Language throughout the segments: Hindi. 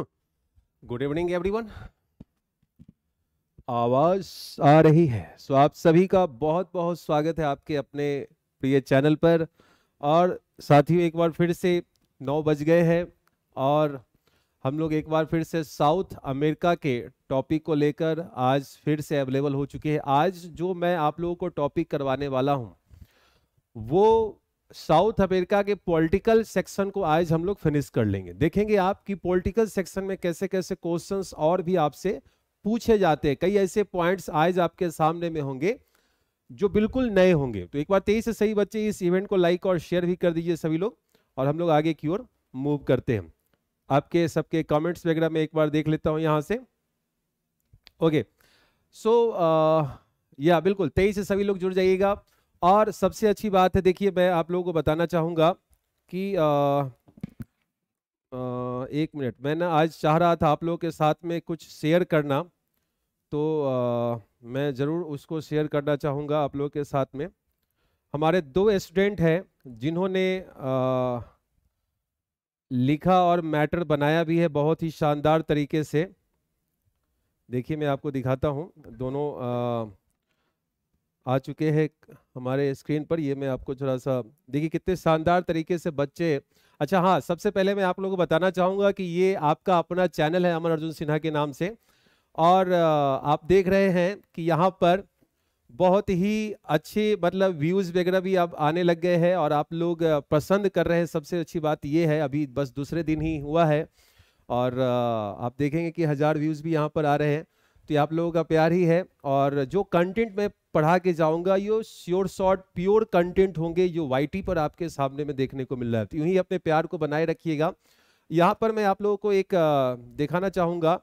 गुड इवनिंग एवरीवन आवाज आ रही है सो आप सभी का बहुत बहुत स्वागत है आपके अपने प्रिय चैनल पर और साथियों एक बार फिर से नौ बज गए हैं और हम लोग एक बार फिर से साउथ अमेरिका के टॉपिक को लेकर आज फिर से अवेलेबल हो चुके हैं आज जो मैं आप लोगों को टॉपिक करवाने वाला हूं वो साउथ अमेरिका के पॉलिटिकल सेक्शन को आज हम लोग फिनिश कर लेंगे देखेंगे आप कि पॉलिटिकल सेक्शन में कैसे कैसे क्वेश्चंस और भी आपसे पूछे जाते हैं कई ऐसे पॉइंट्स आज आपके सामने में होंगे जो बिल्कुल नए होंगे तो एक बार तेईस से सही बच्चे इस इवेंट को लाइक और शेयर भी कर दीजिए सभी लोग और हम लोग आगे की ओर मूव करते हैं आपके सबके कमेंट्स वगैरह में एक बार देख लेता हूं यहां से ओके सो या बिल्कुल तेईस से सभी लोग जुड़ जाइएगा और सबसे अच्छी बात है देखिए मैं आप लोगों को बताना चाहूँगा कि आ, आ, एक मिनट मैं ना आज चाह रहा था आप लोगों के साथ में कुछ शेयर करना तो आ, मैं ज़रूर उसको शेयर करना चाहूँगा आप लोगों के साथ में हमारे दो स्टूडेंट हैं जिन्होंने लिखा और मैटर बनाया भी है बहुत ही शानदार तरीके से देखिए मैं आपको दिखाता हूँ दोनों आ, आ चुके हैं हमारे स्क्रीन पर ये मैं आपको थोड़ा सा देखिए कितने शानदार तरीके से बच्चे अच्छा हाँ सबसे पहले मैं आप लोगों को बताना चाहूँगा कि ये आपका अपना चैनल है अमर अर्जुन सिन्हा के नाम से और आप देख रहे हैं कि यहाँ पर बहुत ही अच्छे मतलब व्यूज़ वगैरह भी अब आने लग गए हैं और आप लोग पसंद कर रहे हैं सबसे अच्छी बात ये है अभी बस दूसरे दिन ही हुआ है और आप देखेंगे कि हज़ार व्यूज़ भी यहाँ पर आ रहे हैं तो आप लोगों का प्यार ही है और जो कंटेंट मैं पढ़ा के जाऊंगा यो श्योर शॉर्ट प्योर कंटेंट होंगे जो वाईटी पर आपके सामने में देखने को मिल रहा है तो यूं ही अपने प्यार को बनाए रखिएगा यहाँ पर मैं आप लोगों को एक दिखाना चाहूंगा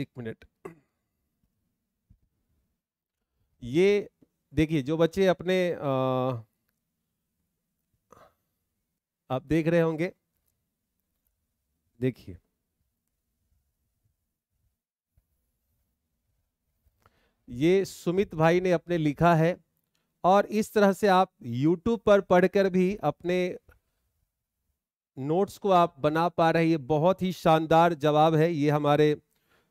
एक मिनट ये देखिए जो बच्चे अपने आ, आप देख रहे होंगे देखिए ये सुमित भाई ने अपने लिखा है और इस तरह से आप YouTube पर पढ़कर भी अपने नोट्स को आप बना पा रहे ये बहुत ही शानदार जवाब है ये हमारे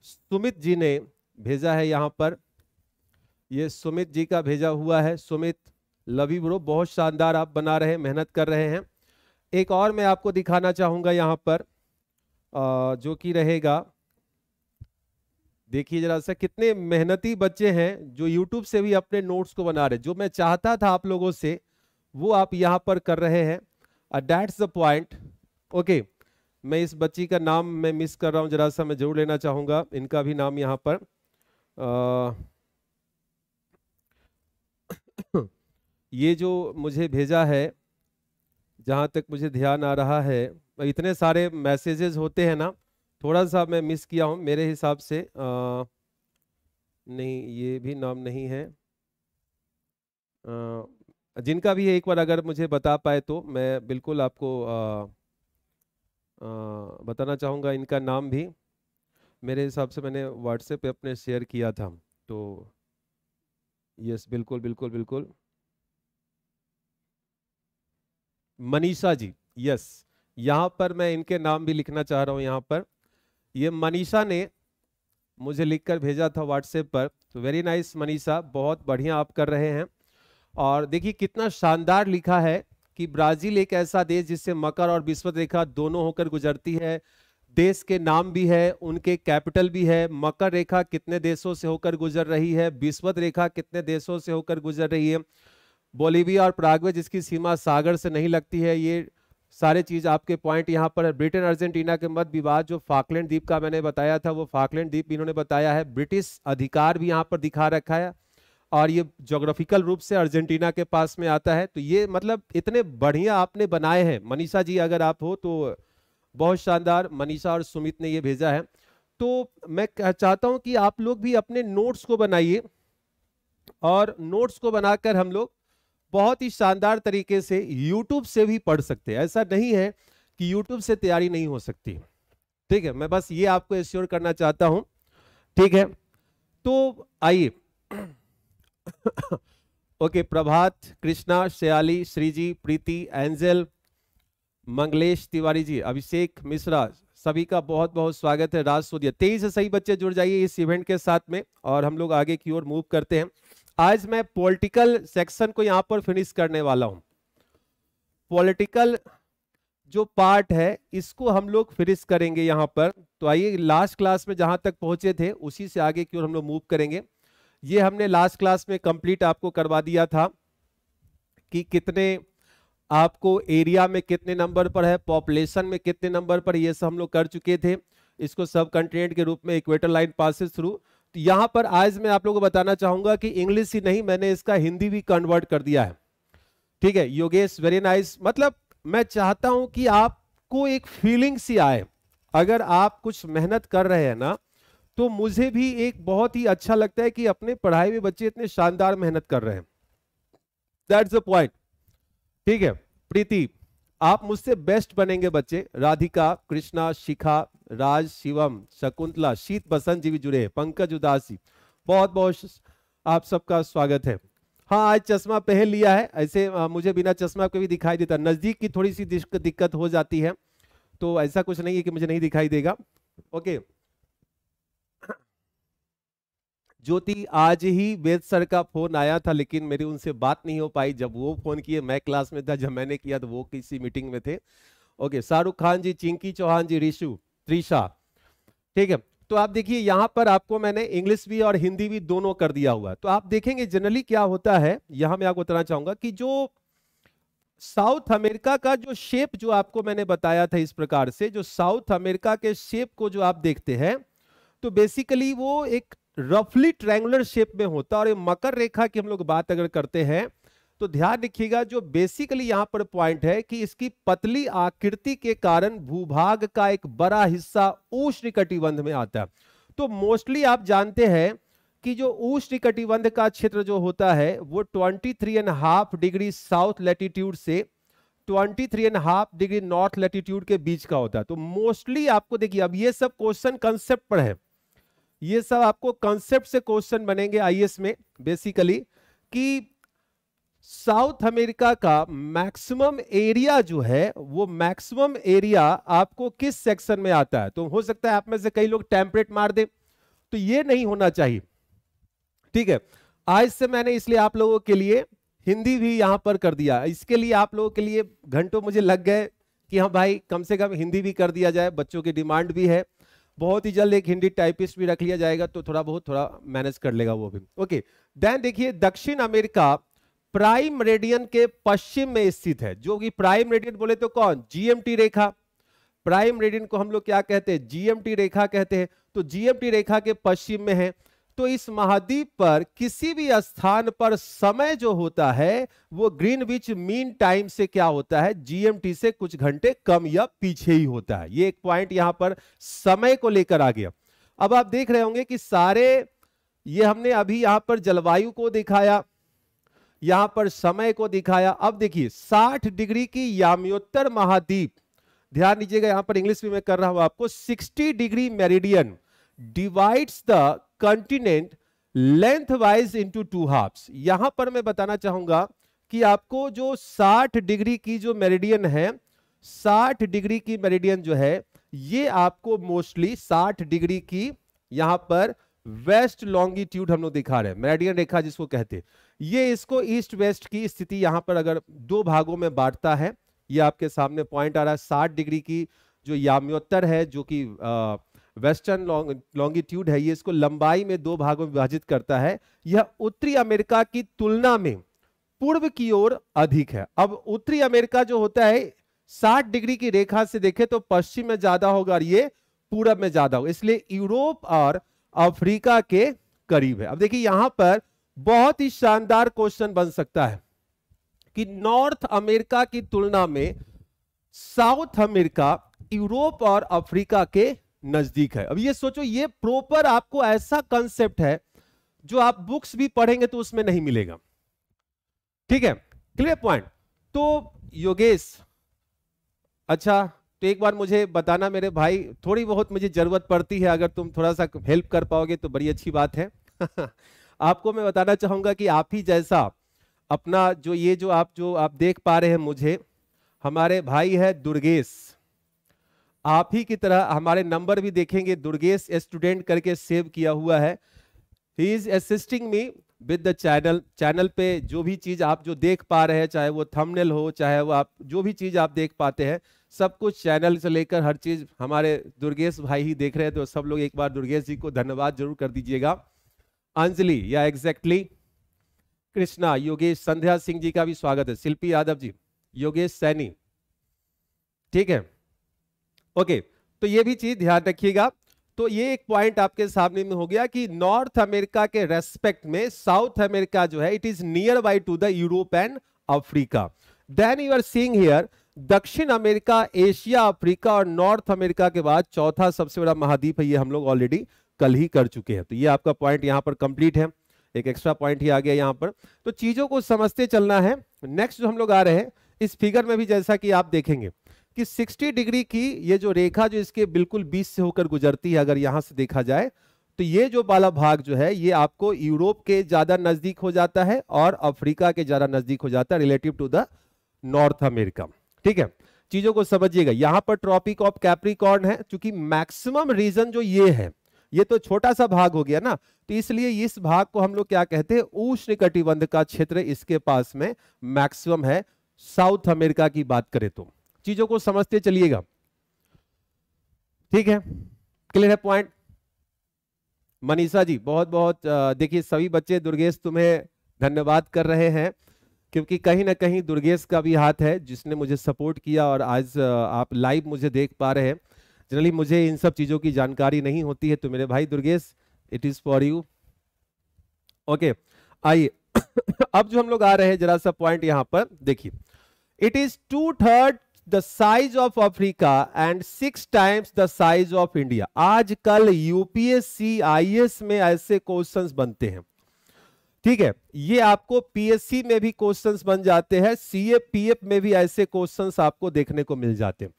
सुमित जी ने भेजा है यहाँ पर ये सुमित जी का भेजा हुआ है सुमित लवी ब्रो बहुत शानदार आप बना रहे हैं मेहनत कर रहे हैं एक और मैं आपको दिखाना चाहूँगा यहाँ पर जो कि रहेगा देखिए जरा सा कितने मेहनती बच्चे हैं जो यूट्यूब से भी अपने नोट्स को बना रहे जो मैं चाहता था आप लोगों से वो आप यहाँ पर कर रहे हैं डैट्स द पॉइंट ओके मैं इस बच्ची का नाम मैं मिस कर रहा हूँ जरा सा मैं जरूर लेना चाहूँगा इनका भी नाम यहाँ पर आ, uh, ये जो मुझे भेजा है जहाँ तक मुझे ध्यान आ रहा है इतने सारे मैसेजेस होते हैं ना थोड़ा सा मैं मिस किया हूँ मेरे हिसाब से आ, नहीं ये भी नाम नहीं है आ, जिनका भी है एक बार अगर मुझे बता पाए तो मैं बिल्कुल आपको आ, आ, बताना चाहूँगा इनका नाम भी मेरे हिसाब से मैंने व्हाट्सएप पे अपने शेयर किया था तो यस बिल्कुल बिल्कुल बिल्कुल मनीषा जी यस यहाँ पर मैं इनके नाम भी लिखना चाह रहा हूँ यहाँ पर ये मनीषा ने मुझे लिखकर भेजा था व्हाट्सएप पर तो वेरी नाइस मनीषा बहुत बढ़िया आप कर रहे हैं और देखिए कितना शानदार लिखा है कि ब्राज़ील एक ऐसा देश जिससे मकर और विस्पत रेखा दोनों होकर गुजरती है देश के नाम भी है उनके कैपिटल भी है मकर रेखा कितने देशों से होकर गुजर रही है विस्वत रेखा कितने देशों से होकर गुजर रही है बोलीविया और प्रागवे जिसकी सीमा सागर से नहीं लगती है ये सारे चीज़ आपके पॉइंट यहाँ पर है ब्रिटेन अर्जेंटीना के मध्य विवाद जो फाकलैंड द्वीप का मैंने बताया था वो फाकलैंड द्वीप इन्होंने बताया है ब्रिटिश अधिकार भी यहाँ पर दिखा रखा है और ये जोग्राफिकल रूप से अर्जेंटीना के पास में आता है तो ये मतलब इतने बढ़िया आपने बनाए हैं मनीषा जी अगर आप हो तो बहुत शानदार मनीषा और सुमित ने ये भेजा है तो मैं चाहता हूँ कि आप लोग भी अपने नोट्स को बनाइए और नोट्स को बनाकर हम लोग बहुत ही शानदार तरीके से यूट्यूब से भी पढ़ सकते हैं ऐसा नहीं है कि यूट्यूब से तैयारी नहीं हो सकती ठीक है मैं बस ये आपको एश्योर करना चाहता हूं ठीक है तो आइए ओके प्रभात कृष्णा श्याली श्रीजी प्रीति एंजल मंगलेश तिवारी जी अभिषेक मिश्रा सभी का बहुत बहुत स्वागत है राज सूर्य तेईस से सही बच्चे जुड़ जाइए इस इवेंट के साथ में और हम लोग आगे की ओर मूव करते हैं आज मैं पॉलिटिकल सेक्शन को यहां पर फिनिश करने वाला हूं पॉलिटिकल जो पार्ट है इसको हम लोग फिनिश करेंगे यहाँ पर तो आइए लास्ट क्लास में जहां तक पहुंचे थे उसी से आगे की ओर हम लोग मूव करेंगे ये हमने लास्ट क्लास में कंप्लीट आपको करवा दिया था कि कितने आपको एरिया में कितने नंबर पर है पॉपुलेशन में कितने नंबर पर ये सब हम लोग कर चुके थे इसको सब कंटिनेंट के रूप में इक्वेटर लाइन पासिस थ्रू यहां पर आज मैं आप लोगों को बताना चाहूंगा कि इंग्लिश ही नहीं मैंने इसका हिंदी भी कन्वर्ट कर दिया है ठीक है योगेश वेरी नाइस मतलब मैं चाहता हूं कि आपको एक फीलिंग सी आए अगर आप कुछ मेहनत कर रहे हैं ना तो मुझे भी एक बहुत ही अच्छा लगता है कि अपने पढ़ाई में बच्चे इतने शानदार मेहनत कर रहे हैं दैट्स द पॉइंट ठीक है प्रीति आप मुझसे बेस्ट बनेंगे बच्चे राधिका कृष्णा शिखा राज शिवम शकुंतला शीत बसंत जी भी जुड़े हैं पंकज उदासी बहुत बहुत आप सबका स्वागत है हाँ आज चश्मा पहन लिया है ऐसे आ, मुझे बिना चश्मा के भी दिखाई देता नज़दीक की थोड़ी सी दिक्कत हो जाती है तो ऐसा कुछ नहीं है कि मुझे नहीं दिखाई देगा ओके okay. ज्योति आज ही वेद सर का फोन आया था लेकिन मेरी उनसे बात नहीं हो पाई जब वो फोन किए मैं क्लास में था जब मैंने किया तो वो किसी मीटिंग में थे ओके शाहरुख खान जी चिंकी चौहान जी रिशु त्रिशा ठीक है तो आप देखिए यहां पर आपको मैंने इंग्लिश भी और हिंदी भी दोनों कर दिया हुआ तो आप देखेंगे जनरली क्या होता है यहां मैं आपको बताना चाहूंगा कि जो साउथ अमेरिका का जो शेप जो आपको मैंने बताया था इस प्रकार से जो साउथ अमेरिका के शेप को जो आप देखते हैं तो बेसिकली वो एक रफली ट्रैंगुलर शेप में होता है और ये मकर रेखा की हम लोग बात अगर करते हैं तो ध्यान रखिएगा जो बेसिकली यहां पर पॉइंट है कि इसकी पतली आकृति के कारण भूभाग का एक बड़ा हिस्सा उष्ण कटिबंध में आता है तो मोस्टली आप जानते हैं कि जो उष्ण कटिबंध का क्षेत्र जो होता है वो twenty three and half degree south latitude से twenty three and half degree north latitude के बीच का होता है तो मोस्टली आपको देखिए अब ये सब क्वेश्चन कंसेप्ट पर है ये सब आपको कॉन्सेप्ट से क्वेश्चन बनेंगे आईएएस में बेसिकली कि साउथ अमेरिका का मैक्सिमम एरिया जो है वो मैक्सिमम एरिया आपको किस सेक्शन में आता है तो हो सकता है आप में से कई लोग टेम्परेट मार दे तो ये नहीं होना चाहिए ठीक है आज से मैंने इसलिए आप लोगों के लिए हिंदी भी यहां पर कर दिया इसके लिए आप लोगों के लिए घंटों मुझे लग गए कि हाँ भाई कम से कम हिंदी भी कर दिया जाए बच्चों की डिमांड भी है बहुत ही जल्द एक हिंदी टाइपिस्ट भी रख लिया जाएगा तो थोड़ा बहुत थोड़ा मैनेज कर लेगा वो भी ओके देन देखिए दक्षिण अमेरिका प्राइम रेडियन के पश्चिम में स्थित है जो कि प्राइम रेडियन बोले तो कौन जीएमटी रेखा प्राइम रेडियन को हम लोग क्या कहते हैं जीएमटी रेखा कहते हैं तो जीएमटी रेखा के पश्चिम में है तो इस महाद्वीप पर किसी भी स्थान पर समय जो होता है वो ग्रीनविच मीन टाइम से क्या होता है जीएमटी से कुछ घंटे कम या पीछे ही होता है ये एक पॉइंट यहां पर समय को लेकर आ गया अब आप देख रहे होंगे कि सारे ये हमने अभी यहां पर जलवायु को दिखाया यहां पर समय को दिखाया अब देखिए 60 डिग्री की याम्योत्तर महाद्वीप ध्यान दीजिएगा यहां पर इंग्लिश में मैं कर रहा हूं आपको 60 degree meridian divides the continent length wise into two halves यहां पर मैं बताना चाहूंगा कि आपको जो 60 डिग्री की जो मेरिडियन है 60 डिग्री की मेरिडियन जो है ये आपको मोस्टली 60 डिग्री की यहां पर वेस्ट लॉन्गिट्यूड हम लोग दिखा रहे हैं मेरिडियन रेखा जिसको कहते हैं ये इसको ईस्ट वेस्ट की स्थिति यहां पर अगर दो भागों में बांटता है ये आपके सामने पॉइंट आ रहा है साठ डिग्री की जो याम्योत्तर है जो कि वेस्टर्न लॉन्ग लॉन्गिट्यूड है ये इसको लंबाई में दो भागों में विभाजित करता है यह उत्तरी अमेरिका की तुलना में पूर्व की ओर अधिक है अब उत्तरी अमेरिका जो होता है 60 डिग्री की रेखा से देखें तो पश्चिम में ज्यादा होगा और ये पूर्व में ज्यादा होगा इसलिए यूरोप और अफ्रीका के करीब है अब देखिए यहां पर बहुत ही शानदार क्वेश्चन बन सकता है कि नॉर्थ अमेरिका की तुलना में साउथ अमेरिका यूरोप और अफ्रीका के नजदीक है अब ये सोचो ये प्रॉपर आपको ऐसा कंसेप्ट है जो आप बुक्स भी पढ़ेंगे तो उसमें नहीं मिलेगा ठीक है क्लियर पॉइंट तो योगेश अच्छा तो एक बार मुझे बताना मेरे भाई थोड़ी बहुत मुझे जरूरत पड़ती है अगर तुम थोड़ा सा हेल्प कर पाओगे तो बड़ी अच्छी बात है आपको मैं बताना चाहूंगा कि आप ही जैसा अपना जो ये जो आप जो आप देख पा रहे हैं मुझे हमारे भाई है दुर्गेश आप ही की तरह हमारे नंबर भी देखेंगे दुर्गेश स्टूडेंट करके सेव किया हुआ है he is assisting me with the channel channel पे जो भी चीज़ आप जो देख पा रहे हैं चाहे वो थंबनेल हो चाहे वो आप जो भी चीज़ आप देख पाते हैं सब कुछ चैनल से लेकर हर चीज़ हमारे दुर्गेश भाई ही देख रहे हैं तो सब लोग एक बार दुर्गेश जी को धन्यवाद जरूर कर दीजिएगा अंजलि या एग्जैक्टली कृष्णा योगेश संध्या सिंह जी का भी स्वागत है शिल्पी यादव जी योगेश सैनी ठीक है ओके तो ये भी चीज ध्यान रखिएगा तो ये एक पॉइंट आपके सामने में हो गया कि नॉर्थ अमेरिका के रेस्पेक्ट में साउथ अमेरिका जो है it is near by to the Europe and Africa then you are seeing here दक्षिण अमेरिका एशिया अफ्रीका और नॉर्थ अमेरिका के बाद चौथा सबसे बड़ा महाद्वीप है ये हम लोग ऑलरेडी कल ही कर चुके हैं तो ये आपका पॉइंट यहां पर कंप्लीट है एक एक्स्ट्रा पॉइंट ही आ गया यहां पर तो चीजों को समझते चलना है नेक्स्ट जो हम लोग आ रहे हैं इस फिगर में भी जैसा कि आप देखेंगे कि 60 डिग्री की ये जो रेखा जो इसके बिल्कुल बीच से होकर गुजरती है अगर यहां से देखा जाए तो ये जो वाला भाग जो है ये आपको यूरोप के ज्यादा नजदीक हो जाता है और अफ्रीका के ज्यादा नजदीक हो जाता है relative to the North America ठीक है चीजों को समझिएगा यहां पर ट्रॉपिक ऑफ कैप्रिकॉर्न है चूंकि मैक्सिमम रीजन जो ये है ये तो छोटा सा भाग हो गया ना तो इसलिए इस भाग को हम लोग क्या कहते हैं उष्ण कटिबंध का क्षेत्र इसके पास में मैक्सिमम है साउथ अमेरिका की बात करें तो चीजों को समझते चलिएगा ठीक है क्लियर है पॉइंट मनीषा जी बहुत बहुत देखिए सभी बच्चे दुर्गेश तुम्हें धन्यवाद कर रहे हैं क्योंकि कहीं ना कहीं दुर्गेश का भी हाथ है जिसने मुझे सपोर्ट किया और आज आप लाइव मुझे देख पा रहे हैं जनरली मुझे इन सब चीज़ों की जानकारी नहीं होती है तो मेरे भाई Durgesh it is for you okay आइए अब जो हम लोग आ रहे हैं जरा सा पॉइंट यहां पर देखिए it is two third the size of Africa and six times the size of India आजकल यूपीएससी एस में ऐसे क्वेश्चंस बनते हैं ठीक है ये आपको पीएससी में भी क्वेश्चंस बन जाते हैं सीएपीएफ में भी ऐसे क्वेश्चंस आपको देखने को मिल जाते हैं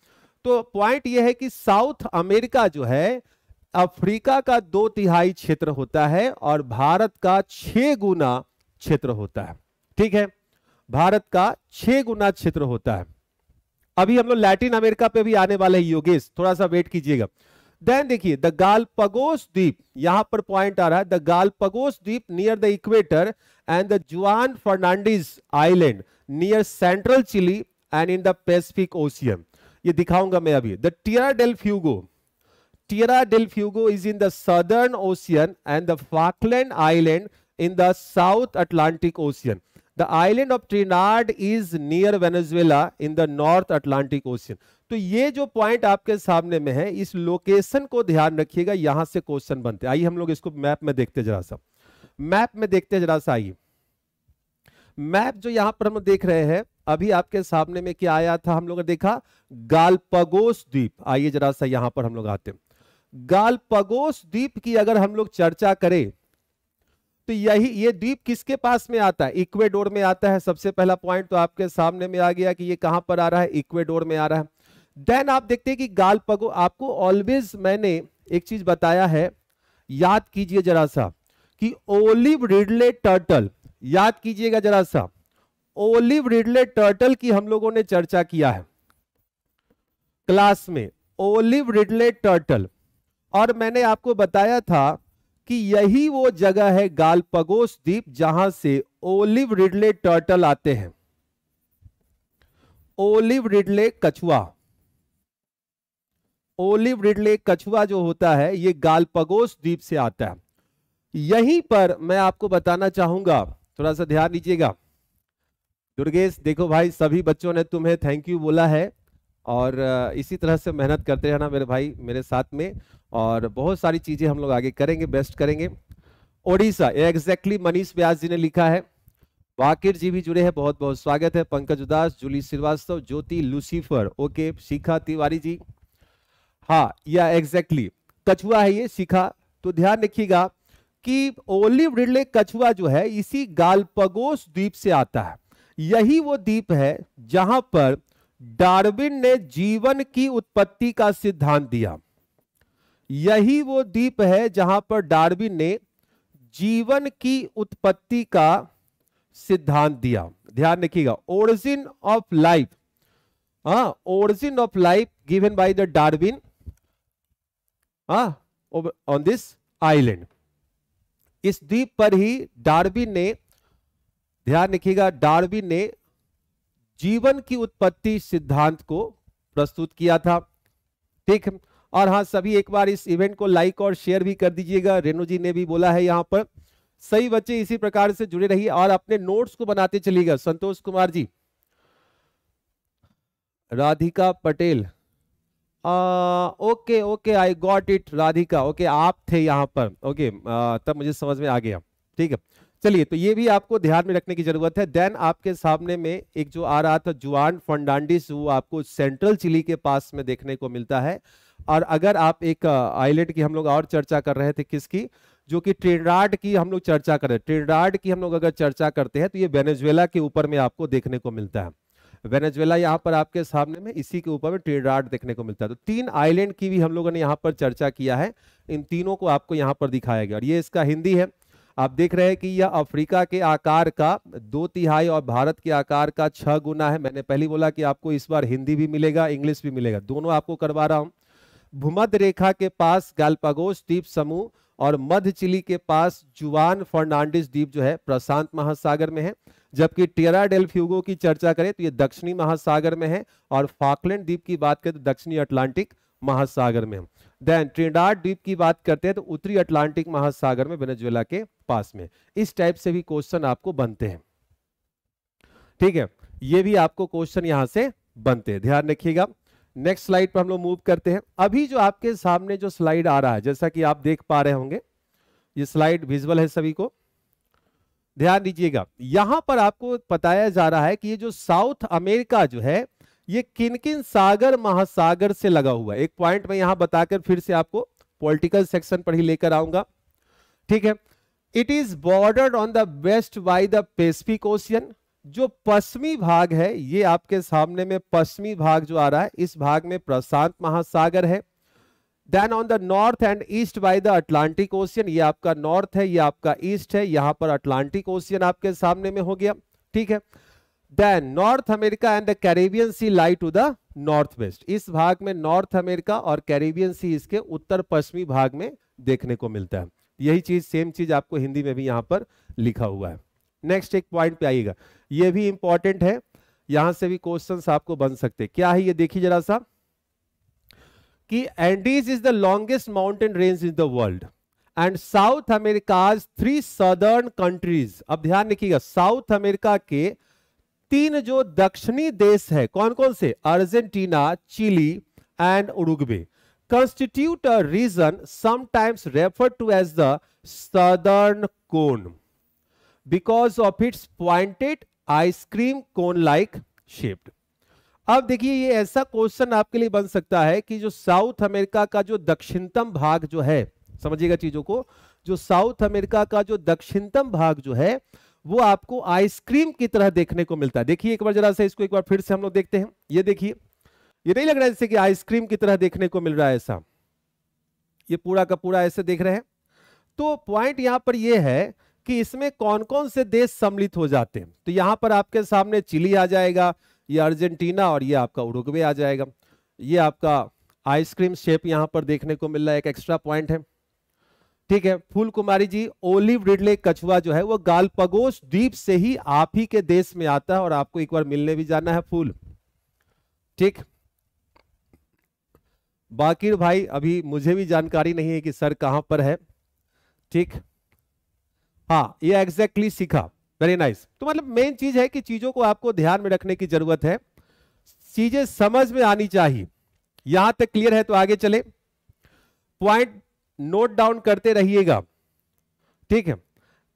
तो पॉइंट ये है कि साउथ अमेरिका जो है अफ्रीका का दो तिहाई क्षेत्र होता है और भारत का छह गुना क्षेत्र होता है ठीक है भारत का छह गुना क्षेत्र होता है अभी हम लोग लैटिन अमेरिका पे भी आने वाले हैं योगेश थोड़ा सा वेट कीजिएगा देन देखिए द गालपगोस द्वीप यहां पर पॉइंट आ रहा है द गालपगोस द्वीप near the equator and the Juan Fernandez island near central Chile and in the Pacific Ocean ये दिखाऊंगा मैं अभी the Tierra del Fuego Tierra del Fuego is in the Southern Ocean and the Falkland island in the South Atlantic Ocean the island of Trinidad is near Venezuela in the North Atlantic Ocean तो ये जो पॉइंट आपके सामने में है इस लोकेशन को ध्यान रखिएगा यहां से क्वेश्चन बनते आइए हम लोग इसको मैप में देखते जरा सा मैप में देखते जरा सा आइए मैप जो यहां पर हम देख रहे हैं अभी आपके सामने में क्या आया था हम लोग ने देखा गालपगोस द्वीप आइए जरा सा यहां पर हम लोग आते हैं गालपगोस द्वीप की अगर हम लोग चर्चा करें तो यही ये द्वीप किसके पास में आता है इक्वेडोर में आता है सबसे पहला पॉइंट तो आपके सामने में आ गया कि ये कहां पर आ रहा है इक्वेडोर में आ रहा है देन आप देखते हैं कि गाल पगो आपको ऑलवेज मैंने एक चीज बताया है याद कीजिए जरा सा कि ओलिव रिडले टर्टल याद कीजिएगा जरा सा ओलिव रिडले टर्टल की हम लोगों ने चर्चा किया है क्लास में ओलिव रिडले टर्टल और मैंने आपको बताया था कि यही वो जगह है गालपगोस द्वीप जहां से ओलिव रिडले टर्टल आते हैं ओलिव रिडले कछुआ ओलिव रिडले कछुआ जो होता है ये गालपगोस द्वीप से आता है यहीं पर मैं आपको बताना चाहूंगा थोड़ा सा ध्यान दीजिएगा दुर्गेश देखो भाई सभी बच्चों ने तुम्हें थैंक यू बोला है और इसी तरह से मेहनत करते रहना मेरे भाई मेरे साथ में और बहुत सारी चीज़ें हम लोग आगे करेंगे बेस्ट करेंगे ओडिशा ये एग्जैक्टली मनीष व्यास जी ने लिखा है वाकिर जी भी जुड़े हैं बहुत बहुत स्वागत है Pankaj Udas Julie Srivastava Jyoti Lucifer okay Shikha Tiwari ji हाँ या एग्जैक्टली कछुआ है ये शिखा तो ध्यान रखिएगा कि ओली ब्रिडले कछुआ जो है इसी गालपगोस द्वीप से आता है यही वो द्वीप है जहां पर डार्विन ने जीवन की उत्पत्ति का सिद्धांत दिया यही वो द्वीप है जहां पर डार्विन ने जीवन की उत्पत्ति का सिद्धांत दिया ध्यान रखिएगा ओरिजिन ऑफ लाइफ हाँ origin of life given by the Darwin on this island इस द्वीप पर ही डार्विन ने ध्यान रखिएगा डार्विन ने जीवन की उत्पत्ति सिद्धांत को प्रस्तुत किया था ठीक है और हाँ सभी एक बार इस इवेंट को लाइक और शेयर भी कर दीजिएगा रेणु जी ने भी बोला है यहाँ पर सही बच्चे इसी प्रकार से जुड़े रहिए और अपने नोट्स को बनाते चलिएगा संतोष कुमार जी राधिका पटेल आ, okay okay I got it Radhika okay आप थे यहाँ पर ओके आ, तब मुझे समझ में आ गया ठीक है चलिए तो ये भी आपको ध्यान में रखने की जरूरत है देन आपके सामने में एक जो आ रहा था जुआन फर्नांडिस वो आपको सेंट्रल चिली के पास में देखने को मिलता है और अगर आप एक आइलैंड की हम लोग और चर्चा कर रहे थे किसकी जो कि ट्रेनराड की हम लोग चर्चा कर रहे हैं ट्रेनराड की हम लोग अगर चर्चा करते हैं तो ये वेनेजुएला के ऊपर में आपको देखने को मिलता है वेनेजुएला यहाँ पर आपके सामने में इसी के ऊपर में ट्रेनराड देखने को मिलता है तो तीन आइलैंड की भी हम लोगों ने यहाँ पर चर्चा किया है इन तीनों को आपको यहाँ पर दिखाया गया और ये इसका हिंदी है आप देख रहे हैं कि यह अफ्रीका के आकार का दो तिहाई और भारत के आकार का छह गुना है मैंने पहले बोला कि आपको इस बार हिंदी भी मिलेगा इंग्लिश भी मिलेगा दोनों आपको करवा रहा हूँ भूमध्य रेखा के पास गालपागोस द्वीप समूह और मध्य चिली के पास जुआन फर्नांडिस द्वीप जो है प्रशांत महासागर में है जबकि टेरा डेल फ्यूगो की चर्चा करें तो ये दक्षिणी महासागर में है और फाकलैंड द्वीप की बात करें तो दक्षिणी अटलांटिक महासागर में देन ट्रिनिडाड द्वीप की बात करते हैं तो उत्तरी अटलांटिक महासागर में वेनेजुएला के पास में इस टाइप से भी क्वेश्चन आपको बनते हैं ठीक है ये भी आपको क्वेश्चन यहां से बनते हैं ध्यान रखिएगा नेक्स्ट स्लाइड पर हम लोग मूव करते हैं अभी जो आपके सामने जो स्लाइड आ रहा है जैसा कि आप देख पा रहे होंगे ये स्लाइड विजुअल है सभी को ध्यान दीजिएगा यहां पर आपको बताया जा रहा है कि ये जो साउथ अमेरिका जो है ये किन किन सागर महासागर से लगा हुआ है एक पॉइंट में यहां बताकर फिर से आपको पॉलिटिकल सेक्शन पर ही लेकर आऊंगा ठीक है it is bordered on the west by the Pacific Ocean जो पश्चिमी भाग है ये आपके सामने में पश्चिमी भाग जो आ रहा है इस भाग में प्रशांत महासागर है then on the north and east by the Atlantic Ocean ये आपका नॉर्थ है ये आपका ईस्ट है यहां पर अटलांटिक ओशियन आपके सामने में हो गया ठीक है then North America and the Caribbean Sea lie to the north west इस भाग में नॉर्थ अमेरिका और कैरेबियन सी इसके उत्तर पश्चिमी भाग में देखने को मिलता है यही चीज सेम चीज आपको हिंदी में भी यहां पर लिखा हुआ है नेक्स्ट एक पॉइंट पे आइएगा यह भी इंपॉर्टेंट है यहां से भी क्वेश्चन आपको बन सकते क्या है ये देखिए जरा सा कि Andes is the longest mountain range in the world and South America's three southern countries अब ध्यान रखिएगा साउथ अमेरिका के तीन जो दक्षिणी देश है कौन कौन से Argentina Chile and Uruguay constitute a region sometimes refer to as the Southern Cone because of its pointed ice cream cone like shaped अब देखिए ये ऐसा क्वेश्चन आपके लिए बन सकता है कि जो साउथ अमेरिका का जो दक्षिणतम भाग जो है समझिएगा चीजों को जो साउथ अमेरिका का जो दक्षिणतम भाग जो है वो आपको आइसक्रीम की तरह देखने को मिलता है देखिए एक बार जरा से इसको एक बार फिर से हम लोग देखते हैं ये देखिए ये नहीं लग रहा है जैसे कि आइसक्रीम की तरह देखने को मिल रहा है ऐसा ये पूरा का पूरा ऐसे देख रहे हैं तो पॉइंट यहां पर यह है कि इसमें कौन कौन से देश सम्मिलित हो जाते हैं तो यहां पर आपके सामने चिली आ जाएगा ये अर्जेंटीना और ये आपका उरुग्वे आ जाएगा ये आपका आइसक्रीम शेप यहां पर देखने को मिल रहा है एक एक्स्ट्रा पॉइंट है ठीक है फूल कुमारी जी ओलिव रिडले कछुआ जो है वो गालपगोस द्वीप से ही आप ही के देश में आता है और आपको एक बार मिलने भी जाना है फूल ठीक बाकिर भाई अभी मुझे भी जानकारी नहीं है कि सर कहां पर है ठीक हाँ ये एग्जैक्टली सीखा वेरी नाइस nice. तो मतलब मेन चीज है कि चीजों को आपको ध्यान में रखने की जरूरत है चीजें समझ में आनी चाहिए यहां तक क्लियर है तो आगे चले पॉइंट नोट डाउन करते रहिएगा ठीक है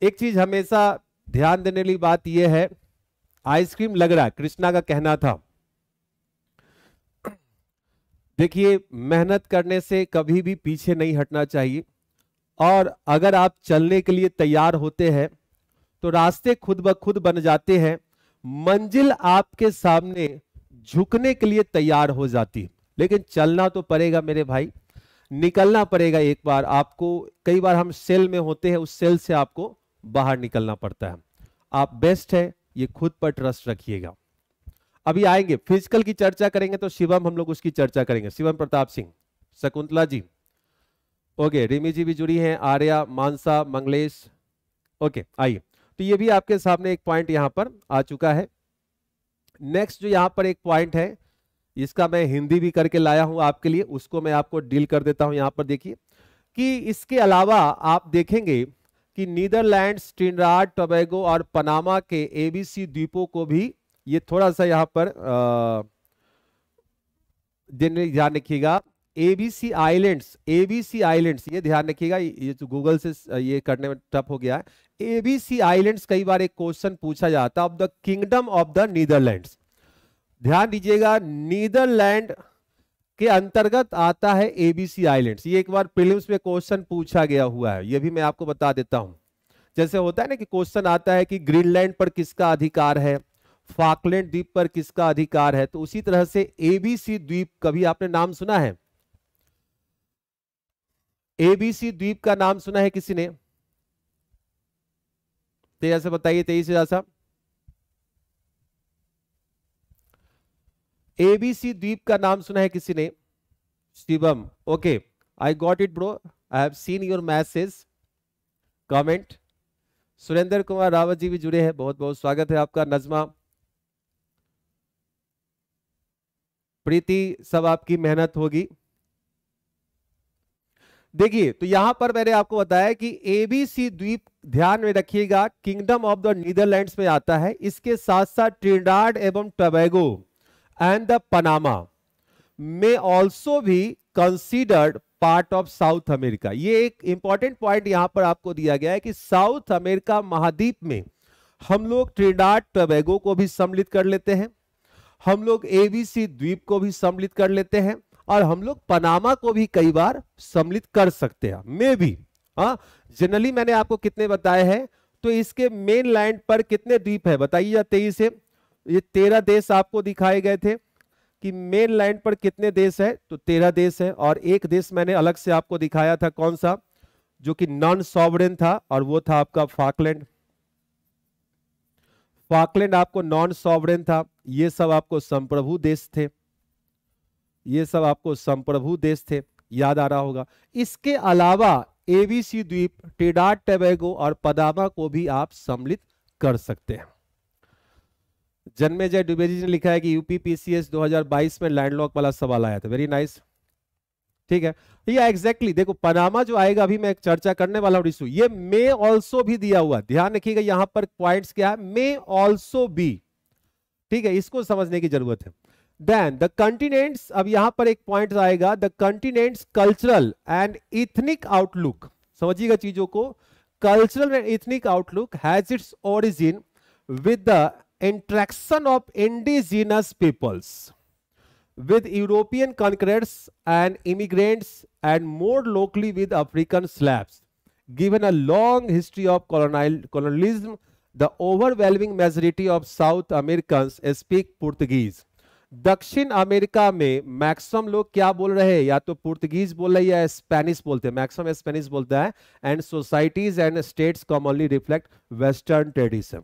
एक चीज हमेशा ध्यान देने वाली बात यह है आइसक्रीम लग रहा है कृष्णा का कहना था देखिए मेहनत करने से कभी भी पीछे नहीं हटना चाहिए और अगर आप चलने के लिए तैयार होते हैं तो रास्ते खुद ब खुद बन जाते हैं मंजिल आपके सामने झुकने के लिए तैयार हो जाती है लेकिन चलना तो पड़ेगा मेरे भाई निकलना पड़ेगा एक बार आपको कई बार हम सेल में होते हैं उस सेल से आपको बाहर निकलना पड़ता है आप बेस्ट है ये खुद पर ट्रस्ट रखिएगा अभी आएंगे फिजिकल की चर्चा करेंगे तो शिवम हम लोग उसकी चर्चा करेंगे शिवम प्रताप सिंह शकुंतला जी ओके रिमी जी भी जुड़ी हैं आर्या मानसा मंगलेश ओके आइए तो ये भी आपके सामने एक पॉइंट यहां पर आ चुका है नेक्स्ट जो यहां पर एक पॉइंट है इसका मैं हिंदी भी करके लाया हूं आपके लिए उसको मैं आपको डील कर देता हूं यहां पर देखिए कि इसके अलावा आप देखेंगे कि नीदरलैंड ट्रिनराड टोबैगो और पनामा के एबीसी द्वीपों को भी ये थोड़ा सा यहाँ पर ध्यान रखिएगा एबीसी आइलैंड्स एबीसी आइलैंड्स ये ध्यान रखिएगा ये जो तो गूगल से ये करने में टफ हो गया है एबीसी आइलैंड्स कई बार एक क्वेश्चन पूछा जाता है of the Kingdom of the Netherlands ध्यान दीजिएगा नीदरलैंड के अंतर्गत आता है एबीसी आइलैंड्स ये एक बार फिल्म में क्वेश्चन पूछा गया हुआ है ये भी मैं आपको बता देता हूं जैसे होता है ना कि क्वेश्चन आता है कि ग्रीनलैंड पर किसका अधिकार है फाकलैंड द्वीप पर किसका अधिकार है तो उसी तरह से एबीसी द्वीप कभी आपने नाम सुना है एबीसी द्वीप का नाम सुना है किसी ने तेजा से बताइए तेईस हजार साहब एबीसी द्वीप का नाम सुना है किसी ने Shivam okay I got it bro I have seen your message comment Surendra Kumar Rawat ji भी जुड़े हैं बहुत बहुत स्वागत है आपका नजमा प्रीति सब आपकी मेहनत होगी देखिए तो यहां पर मैंने आपको बताया कि एबीसी द्वीप ध्यान में रखिएगा किंगडम ऑफ द नीदरलैंड्स में आता है इसके साथ साथ ट्रिडार्ड एवं टबैगो एंड द पनामा में also be considered part of South America ये एक इंपॉर्टेंट पॉइंट यहां पर आपको दिया गया है कि साउथ अमेरिका महाद्वीप में हम लोग ट्रिडार्ड टोबैगो को भी सम्मिलित कर लेते हैं हम लोग एबीसी द्वीप को भी सम्मिलित कर लेते हैं और हम लोग पनामा को भी कई बार सम्मिलित कर सकते हैं मे भी जनरली मैंने आपको कितने बताए हैं तो इसके मेन लैंड पर कितने द्वीप है बताइए तेईस है ये तेरह देश आपको दिखाए गए थे कि मेन लैंड पर कितने देश है तो तेरह देश है और एक देश मैंने अलग से आपको दिखाया था कौन सा जो कि नॉन सॉवरेन था और वो था आपका फाकलैंड फाकलैंड आपको नॉन सॉवरेन था ये सब आपको संप्रभु देश थे ये सब आपको संप्रभु देश थे याद आ रहा होगा इसके अलावा एबीसी द्वीप टेडार टेबेगो और पदामा को भी आप सम्मिलित कर सकते हैं जन्मेजय दुबे जी ने लिखा है कि यूपी पीसीएस 2022 में लैंडलॉक वाला सवाल आया था वेरी नाइस ठीक है या एग्जैक्टली देखो पनामा जो आएगा अभी मैं चर्चा करने वाला हूं इशू ये मे ऑल्सो भी दिया हुआ ध्यान रखिएगा यहां पर पॉइंट्स क्या है मे ऑल्सो बी ठीक है इसको समझने की जरूरत है देन द कंटिनेंट्स अब यहां पर एक पॉइंट आएगा the continents cultural and ethnic outlook समझिएगा चीजों को cultural and ethnic outlook has its origin with the interaction of indigenous peoples with European conquests and immigrant and more locally with African slaves given a long history of colonialism the overwhelming majority of South American speak Portuguese दक्षिण अमेरिका में मैक्सिमम लोग क्या बोल रहे हैं या तो पुर्तगीज बोल रहे हैं या स्पेनिश बोलते हैं मैक्सिम स्पेनिश बोलता है and societies and states commonly reflect western tradition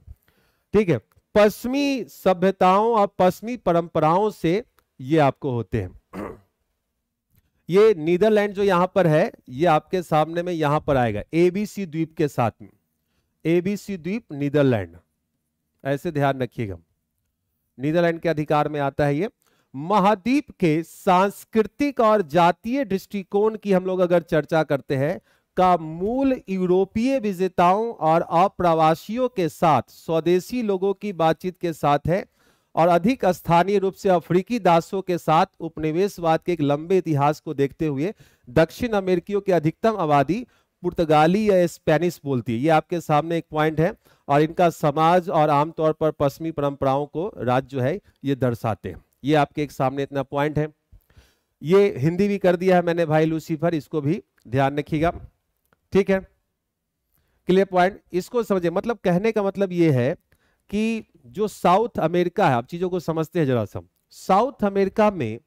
ठीक है पश्चिमी सभ्यताओं और पश्चिमी परंपराओं से ये आपको होते हैं ये नीदरलैंड जो यहां पर है ये आपके सामने में यहां पर आएगा एबीसी द्वीप के साथ में एबीसी द्वीप नीदरलैंड ऐसे ध्यान रखिएगा नीदरलैंड के अधिकार में आता है ये महाद्वीप के सांस्कृतिक और जातीय दृष्टिकोण की हम लोग अगर चर्चा करते हैं का मूल यूरोपीय विजेताओं और अप्रवासियों के साथ स्वदेशी लोगों की बातचीत के साथ है और अधिक स्थानीय रूप से अफ्रीकी दासों के साथ उपनिवेशवाद के एक लंबे इतिहास को देखते हुए दक्षिण अमेरिकियों की अधिकतम आबादी पुर्तगाली या स्पेनिश बोलती है ये आपके सामने एक पॉइंट है और इनका समाज और आमतौर पर पश्चिमी परंपराओं को राज्य जो है ये दर्शाते हैं ये आपके एक सामने इतना पॉइंट है ये हिंदी भी कर दिया है मैंने भाई लूसीफर इसको भी ध्यान रखिएगा ठीक है क्लियर पॉइंट इसको समझे मतलब कहने का मतलब ये है कि जो साउथ अमेरिका है आप चीजों को समझते हैं जरा सम साउथ अमेरिका में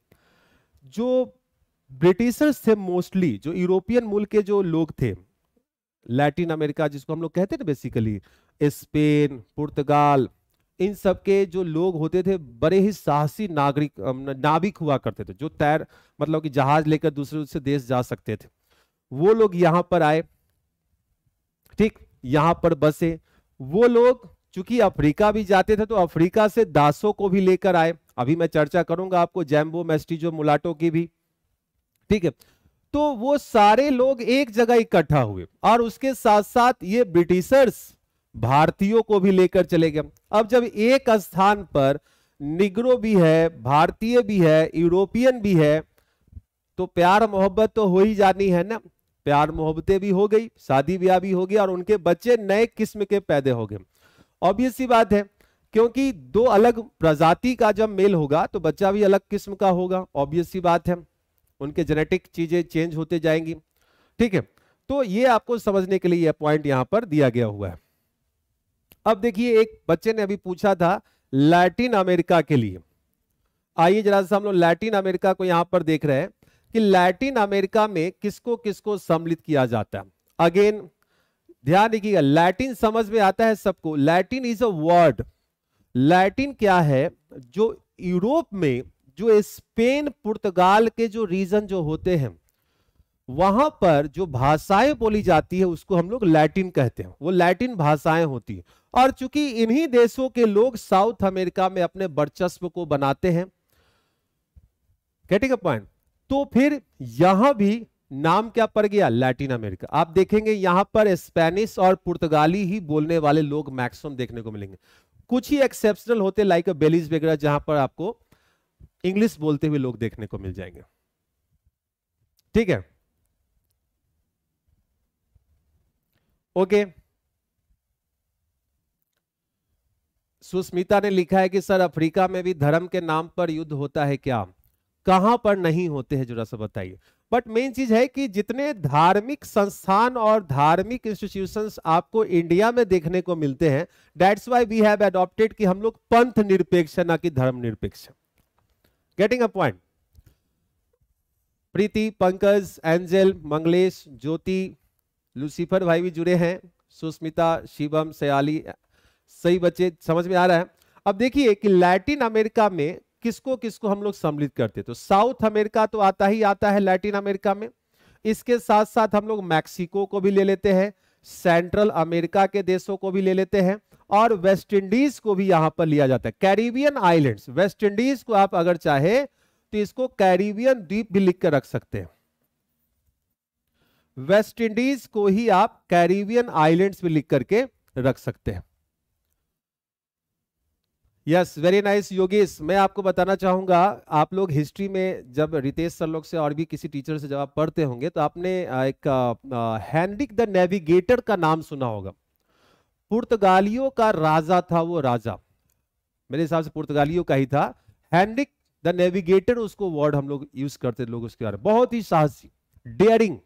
जो ब्रिटिशर्स थे मोस्टली जो यूरोपियन मूल के जो लोग थे लैटिन अमेरिका जिसको हम लोग कहते थे ना बेसिकली स्पेन पुर्तगाल इन सब के जो लोग होते थे बड़े ही साहसी नागरिक नाविक हुआ करते थे जो तैर मतलब कि जहाज लेकर दूसरे दूसरे देश जा सकते थे वो लोग यहाँ पर आए ठीक यहां पर बसे वो लोग चूंकि अफ्रीका भी जाते थे तो अफ्रीका से दासों को भी लेकर आए अभी मैं चर्चा करूंगा आपको जैम्बो मेस्टिजो मुलाटो की भी ठीक है तो वो सारे लोग एक जगह इकट्ठा हुए और उसके साथ साथ ये ब्रिटिशर्स भारतीयों को भी लेकर चले गए अब जब एक स्थान पर निगरो भी है भारतीय भी है यूरोपियन भी है तो प्यार मोहब्बत तो हो ही जानी है ना प्यार मोहब्बतें भी हो गई शादी ब्याह भी हो गई और उनके बच्चे नए किस्म के पैदे हो गए ऑब्वियस बात है क्योंकि दो अलग प्रजाति का जब मेल होगा तो बच्चा भी अलग किस्म का होगा ऑब्वियस बात है उनके जेनेटिक चीजें चेंज होते जाएंगी ठीक है तो ये आपको समझने के लिए यह पॉइंट यहां पर दिया गया हुआ है अब देखिए एक बच्चे ने अभी पूछा था लैटिन अमेरिका के लिए आइए जरा सा हम लोग लैटिन अमेरिका को यहां पर देख रहे हैं कि लैटिन अमेरिका में किसको किसको सम्मिलित किया जाता है अगेन ध्यान रखिएगा लैटिन समझ में आता है सबको Latin is a word Latin क्या है जो यूरोप में जो स्पेन पुर्तगाल के जो रीजन जो होते हैं वहां पर जो भाषाएं बोली जाती है उसको हम लोग लैटिन कहते हैं वो लैटिन भाषाएं होती है और चूंकि इन्हीं देशों के लोग साउथ अमेरिका में अपने वर्चस्व को बनाते हैं कैटिंग पॉइंट तो फिर यहां भी नाम क्या पड़ गया लैटिन अमेरिका आप देखेंगे यहां पर स्पेनिश और पुर्तगाली ही बोलने वाले लोग मैक्सिमम देखने को मिलेंगे कुछ ही एक्सेप्शनल होते लाइक बेलीज वगैरह जहां पर आपको इंग्लिश बोलते हुए लोग देखने को मिल जाएंगे ठीक है ओके सुस्मिता ने लिखा है कि सर अफ्रीका में भी धर्म के नाम पर युद्ध होता है क्या कहां पर नहीं होते हैं जरा सा बताइए बट मेन चीज है कि जितने धार्मिक संस्थान और धार्मिक इंस्टीट्यूशंस आपको इंडिया में देखने को मिलते हैं that's why we have adopted कि हम लोग पंथ निरपेक्ष ना कि धर्म निरपेक्ष getting a point Preeti Pankaj Angel Manglesh Jyoti Lucifer भाई भी जुड़े हैं सुस्मिता शिवम सयाली सही बच्चे समझ में आ रहा है अब देखिए कि लैटिन अमेरिका में किसको किसको हम लोग सम्मिलित करते तो साउथ अमेरिका तो आता ही आता है लैटिन अमेरिका में इसके साथ साथ हम लोग मैक्सिको को भी ले लेते हैं सेंट्रल अमेरिका के देशों को भी ले लेते हैं और वेस्ट इंडीज को भी यहां पर लिया जाता है कैरिबियन आइलैंड्स वेस्ट इंडीज को आप अगर चाहे तो इसको कैरिबियन द्वीप भी लिख कर रख सकते हैं वेस्ट इंडीज को ही आप कैरिबियन आइलैंड्स भी लिख करके रख सकते हैं यस वेरी नाइस योगेश मैं आपको बताना चाहूंगा आप लोग हिस्ट्री में जब रितेश सर लोग से और भी किसी टीचर से जब आप पढ़ते होंगे तो आपने एक हैंडिक द नेविगेटर का नाम सुना होगा पुर्तगालियों का राजा था वो राजा मेरे हिसाब से पुर्तगालियों का ही था हैंडिक द नेविगेटर उसको वर्ड हम लोग यूज करते लोग उसके बारे में बहुत ही साहसी डेयरिंग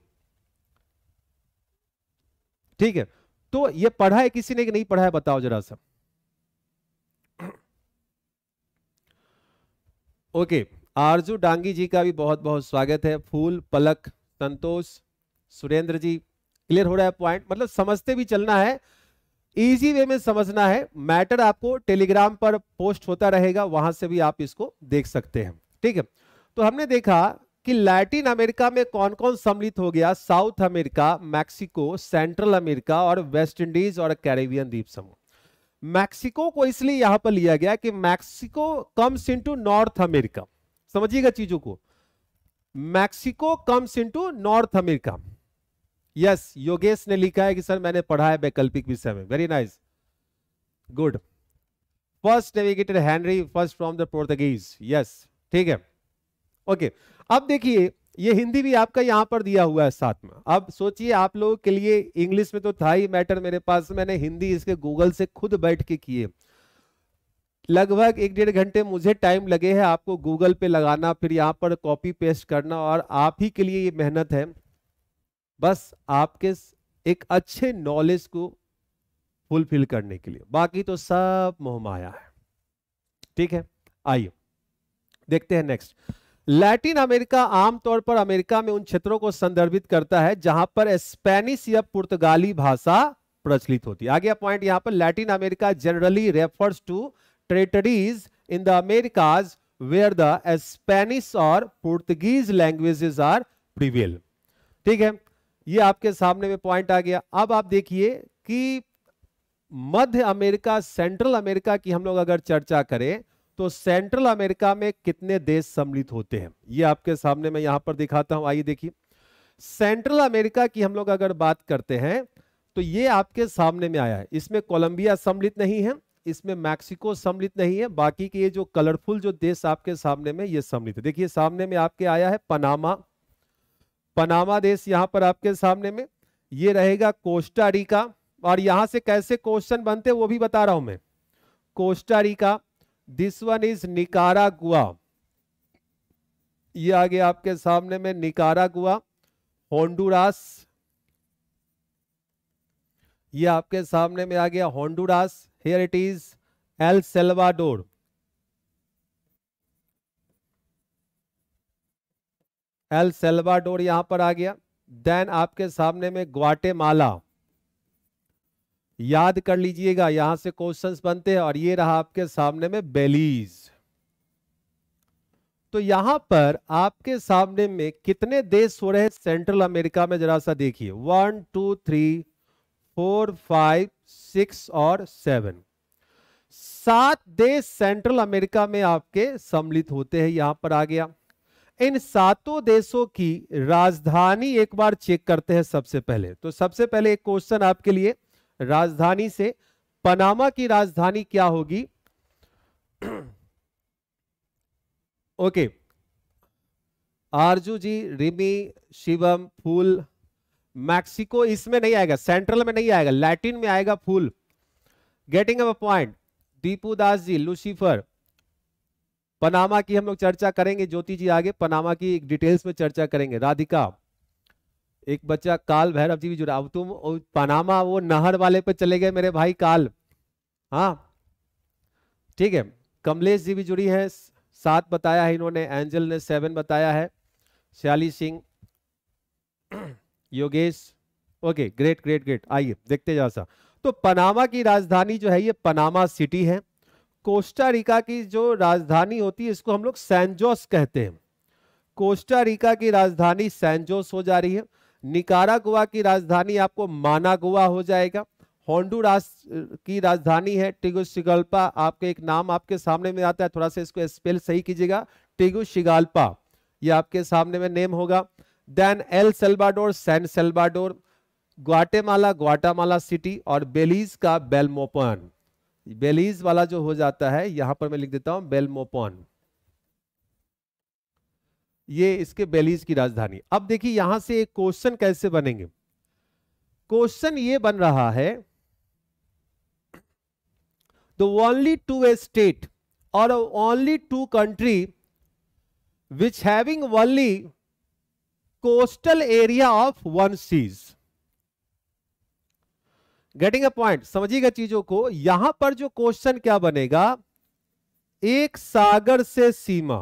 ठीक है तो ये पढ़ा है किसी ने कि नहीं पढ़ा है बताओ जरा सा ओके आरजू डांगी जी का भी बहुत बहुत स्वागत है फूल पलक संतोष सुरेंद्र जी क्लियर हो रहा है पॉइंट मतलब समझते भी चलना है इजी वे में समझना है मैटर आपको टेलीग्राम पर पोस्ट होता रहेगा वहां से भी आप इसको देख सकते हैं ठीक है तो हमने देखा कि लैटिन अमेरिका में कौन कौन सम्मिलित हो गया South America Mexico Central America और वेस्ट इंडीज और कैरेबियन द्वीप समूह मैक्सिको को इसलिए यहां पर लिया गया कि Mexico comes into North America समझिएगा चीजों को Mexico comes into North America yes Yogesh ने लिखा है कि सर मैंने पढ़ा है वैकल्पिक विषय में very nice good first navigator Henry first from the Portuguese yes ठीक है ओके okay. अब देखिए ये हिंदी भी आपका यहाँ पर दिया हुआ है साथ में अब सोचिए आप लोगों के लिए इंग्लिश में तो था ही मैटर मेरे पास मैंने हिंदी इसके गूगल से खुद बैठ के किए लगभग एक डेढ़ घंटे मुझे टाइम लगे हैं आपको गूगल पे लगाना फिर यहाँ पर कॉपी पेस्ट करना और आप ही के लिए ये मेहनत है बस आपके एक अच्छे नॉलेज को फुलफिल करने के लिए बाकी तो सब मोहमाया है ठीक है आइए देखते हैं नेक्स्ट लैटिन अमेरिका आमतौर पर अमेरिका में उन क्षेत्रों को संदर्भित करता है जहां पर स्पेनिश या पुर्तगाली भाषा प्रचलित होती है आगे पॉइंट यहां पर Latin America generally refers to territories in the Americas where the Spanish और पुर्तगीज लैंग्वेजेस आर प्रिवेल ठीक है ये आपके सामने में पॉइंट आ गया अब आप देखिए कि मध्य अमेरिका सेंट्रल अमेरिका की हम लोग अगर चर्चा करें तो सेंट्रल अमेरिका में कितने देश सम्मिलित होते हैं ये आपके सामने मैं यहां पर दिखाता हूं आइए देखिए सेंट्रल अमेरिका की हम लोग अगर बात करते हैं तो ये आपके सामने में आया है इसमें कोलंबिया सम्मिलित नहीं है इसमें मैक्सिको सम्मिलित नहीं है बाकी के ये जो कलरफुल जो देश आपके सामने में ये सम्मिलित है देखिए सामने में आपके आया है पनामा पनामा देश यहां पर आपके सामने में ये रहेगा कोस्टारिका और यहां से कैसे क्वेश्चन बनते वो भी बता रहा हूं मैं Costa Rica this one is Nicaragua ये आ गया आपके सामने में निकारा गुआ होंडुरास ये आपके सामने में आ गया Honduras here it is El Salvador El Salvador यहां पर आ गया देन आपके सामने में ग्वाटेमाला याद कर लीजिएगा यहां से क्वेश्चंस बनते हैं और ये रहा आपके सामने में बेलीज तो यहां पर आपके सामने में कितने देश हो रहे हैं सेंट्रल अमेरिका में जरा सा देखिए one two three four five six और सेवन सात देश सेंट्रल अमेरिका में आपके सम्मिलित होते हैं यहां पर आ गया इन सातों देशों की राजधानी एक बार चेक करते हैं सबसे पहले तो सबसे पहले एक क्वेश्चन आपके लिए राजधानी से पनामा की राजधानी क्या होगी ओके आरजू जी रिमी शिवम फूल मैक्सिको इसमें नहीं आएगा सेंट्रल में नहीं आएगा लैटिन में आएगा Phool getting a point Deepu Das ji Lucifer Panama की हम लोग चर्चा करेंगे ज्योति जी आगे पनामा की डिटेल्स में चर्चा करेंगे राधिका एक बच्चा काल भैरव जी भी जुड़ा अब तुम पनामा वो नहर वाले पे चले गए मेरे भाई काल हाँ ठीक है कमलेश जी भी जुड़ी है सात बताया है इन्होंने एंजल ने सेवन बताया है Shyali Singh Yogesh okay great great great आइए देखते जा सा तो पनामा की राजधानी जो है ये पनामा सिटी है कोस्टारिका की जो राजधानी होती है इसको हम लोग सैनजोस कहते हैं कोस्टारिका की राजधानी सैनजोस हो जा रही है निकारागुआ की राजधानी आपको मानागुआ हो जाएगा होंडुरास की राजधानी है टिगुशिगल्पा आपके एक नाम आपके सामने में आता है थोड़ा सा इसको स्पेल सही कीजिएगा टिगुशिगाल्पा ये आपके सामने में नेम होगा then El Salvador San Salvador Guatemala Guatemala City और बेलीज का बेलमोपन बेलीज वाला जो हो जाता है यहां पर मैं लिख देता हूं बेलमोपन ये इसके बेलीज की राजधानी अब देखिए यहां से एक क्वेश्चन कैसे बनेंगे क्वेश्चन ये बन रहा है the टू ए स्टेट और only two country which having only coastal area of one seas getting a point समझिएगा चीजों को यहां पर जो क्वेश्चन क्या बनेगा एक सागर से सीमा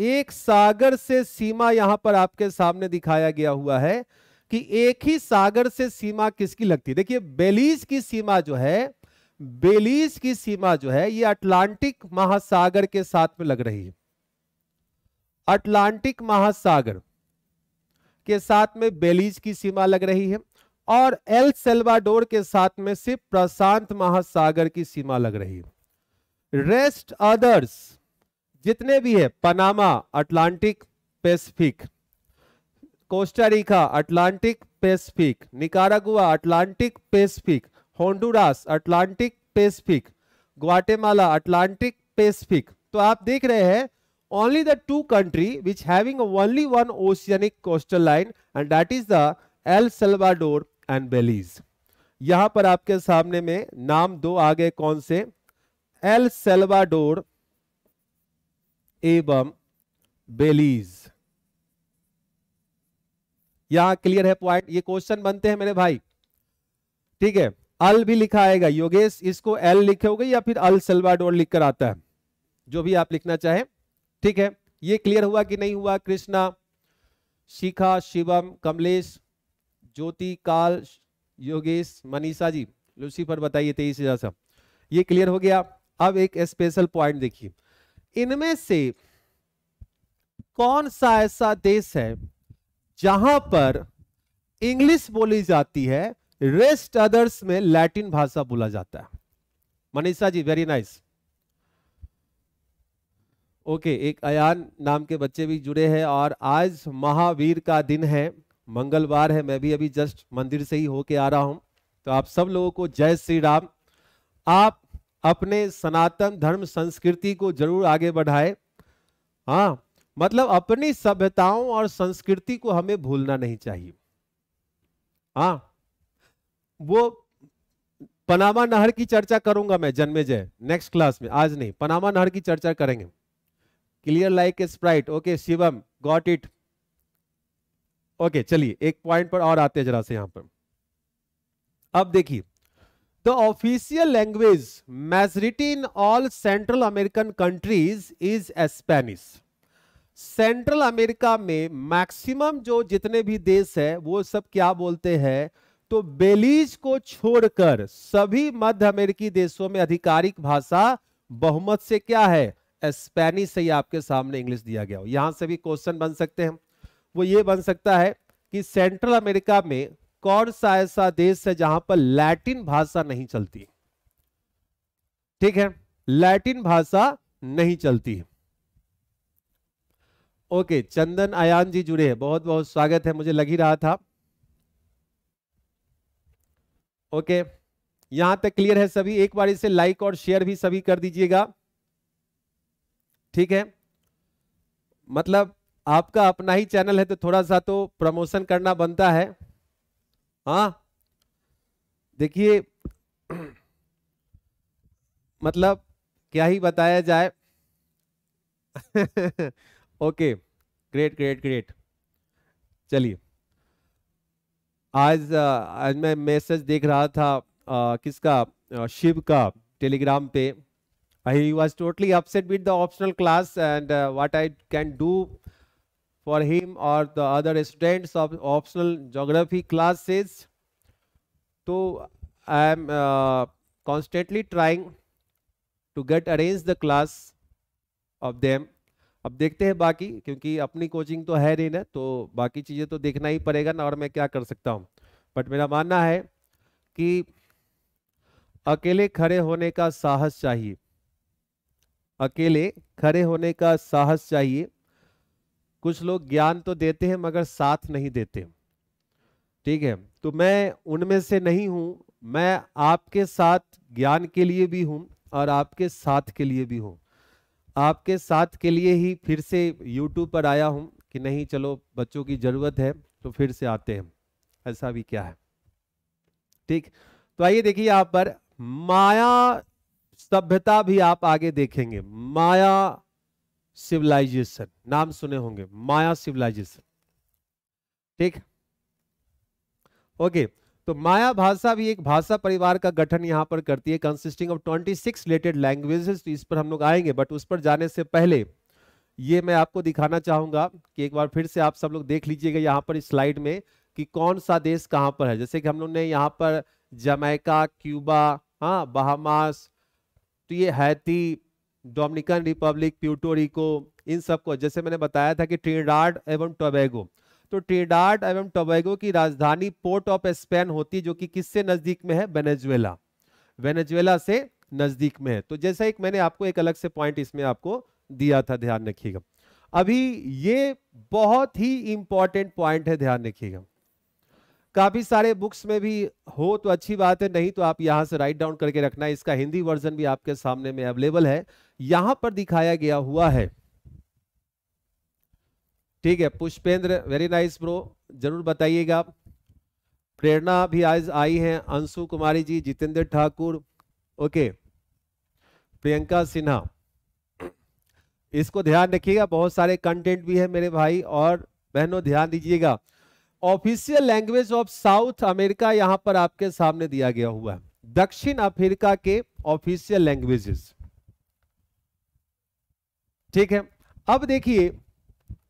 एक सागर से सीमा यहां पर आपके सामने दिखाया गया हुआ है कि एक ही सागर से सीमा किसकी लगती है देखिए बेलीज की सीमा जो है बेलीज की सीमा जो है ये अटलांटिक महासागर के साथ में लग रही है अटलांटिक महासागर के साथ में बेलीज की सीमा लग रही है और एल सेल्वाडोर के साथ में सिर्फ प्रशांत महासागर की सीमा लग रही है रेस्ट अदर्स जितने भी है Panama Atlantic Pacific Costa Rica Atlantic Pacific Nicaragua Atlantic Pacific Honduras Atlantic Pacific Guatemala Atlantic Pacific तो आप देख रहे हैं only the two country which having only one oceanic coastal line and that is the El Salvador and Belize यहां पर आपके सामने में नाम दो आगे कौन से एल सेल्वाडोर एवं बेलीज यहां क्लियर है पॉइंट ये क्वेश्चन बनते हैं मेरे भाई ठीक है अल भी लिखा आएगा योगेश इसको एल लिखोगे या फिर अल सलवाडोर लिखकर आता है जो भी आप लिखना चाहें ठीक है ये क्लियर हुआ कि नहीं हुआ कृष्णा शिखा शिवम कमलेश ज्योति काल योगेश मनीषा जी लूसीफर बताइए तेईस हजार सब ये क्लियर हो गया अब एक स्पेशल पॉइंट देखिए इनमें से कौन सा ऐसा देश है जहां पर इंग्लिश बोली जाती है रेस्ट अदर्स में लैटिन भाषा बोला जाता है Manisha ji very nice okay एक अयान नाम के बच्चे भी जुड़े हैं और आज महावीर का दिन है मंगलवार है मैं भी अभी जस्ट मंदिर से ही होके आ रहा हूं तो आप सब लोगों को जय श्री राम आप अपने सनातन धर्म संस्कृति को जरूर आगे बढ़ाए हाँ मतलब अपनी सभ्यताओं और संस्कृति को हमें भूलना नहीं चाहिए हाँ वो पनामा नहर की चर्चा करूंगा मैं जन्मे जय नेक्स्ट क्लास में आज नहीं पनामा नहर की चर्चा करेंगे clear like a Sprite okay Shivam got it okay चलिए एक पॉइंट पर और आते हैं जरा से यहां पर अब देखिए The official language majority in all Central American countries is Spanish. Central America में मैक्सिमम जो जितने भी देश है वो सब क्या बोलते हैं तो बेलीज को छोड़कर सभी मध्य अमेरिकी देशों में आधिकारिक भाषा बहुमत से क्या है स्पेनिश से ही आपके सामने इंग्लिश दिया गया हो यहां से भी क्वेश्चन बन सकते हैं वो ये बन सकता है कि सेंट्रल अमेरिका में कौन सा ऐसा देश है जहां पर लैटिन भाषा नहीं चलती ठीक है लैटिन भाषा नहीं चलती है ओके चंदन आयान जी जुड़े हैं बहुत बहुत स्वागत है मुझे लग ही रहा था ओके यहां तक क्लियर है सभी एक बार इसे लाइक और शेयर भी सभी कर दीजिएगा ठीक है मतलब आपका अपना ही चैनल है तो थोड़ा सा तो प्रमोशन करना बनता है हाँ देखिए मतलब क्या ही बताया जाए ओके ग्रेट ग्रेट ग्रेट चलिए आज आज मैं मैसेज देख रहा था आ, किसका शिव का टेलीग्राम पे I was totally upset with the optional class and what I can do for him or the other students of optional geography classes. So I am uh, constantly trying to get arrange the class of them. अब देखते हैं बाकी क्योंकि अपनी कोचिंग तो है नहीं ना तो बाकी चीज़ें तो देखना ही पड़ेगा ना और मैं क्या कर सकता हूँ बट मेरा मानना है कि अकेले खड़े होने का साहस चाहिए अकेले खड़े होने का साहस चाहिए कुछ लोग ज्ञान तो देते हैं मगर साथ नहीं देते ठीक है तो मैं उनमें से नहीं हूं मैं आपके साथ ज्ञान के लिए भी हूं और आपके साथ के लिए भी हूं आपके साथ के लिए ही फिर से YouTube पर आया हूँ कि नहीं चलो बच्चों की ज़रूरत है तो फिर से आते हैं ऐसा भी क्या है ठीक तो आइए देखिए यहाँ पर माया सभ्यता भी आप आगे देखेंगे माया सिविलाइजेशन नाम सुने होंगे माया सिविलाइजेशन ठीक ओके तो माया भाषा भी एक भाषा परिवार का गठन यहां पर करती है consisting of six related languages इस पर हम लोग आएंगे बट उस पर जाने से पहले ये मैं आपको दिखाना चाहूंगा कि एक बार फिर से आप सब लोग देख लीजिएगा यहाँ पर इस स्लाइड में कि कौन सा देश कहाँ पर है जैसे कि हम लोग ने यहाँ पर जमैका क्यूबा हाँ बहामास तो ये हैती डोमिनिकन रिपब्लिक प्यूटोरिको इन सबको जैसे मैंने बताया था कि ट्रिनिडाड एवं टोबैगो तो ट्रिनिडाड एवं टोबैगो की राजधानी पोर्ट ऑफ स्पेन होती है जो कि किससे नज़दीक में है वेनेजुएला वेनेजुएला से नज़दीक में है तो जैसा एक मैंने आपको एक अलग से पॉइंट इसमें आपको दिया था ध्यान रखिएगा अभी ये बहुत ही इंपॉर्टेंट पॉइंट है ध्यान रखिएगा काफ़ी सारे बुक्स में भी हो तो अच्छी बात है नहीं तो आप यहां से राइट डाउन करके रखना है इसका हिंदी वर्जन भी आपके सामने में अवेलेबल है यहां पर दिखाया गया हुआ है ठीक है पुष्पेंद्र वेरी नाइस ब्रो जरूर बताइएगा प्रेरणा भी आज आई है अंशु कुमारी जी जितेंद्र ठाकुर ओके प्रियंका सिन्हा इसको ध्यान रखिएगा बहुत सारे कंटेंट भी है मेरे भाई और बहनों ध्यान दीजिएगा official language of South America यहां पर आपके सामने दिया गया हुआ है दक्षिण अफ्रीका के ऑफिशियल लैंग्वेजेस ठीक है अब देखिए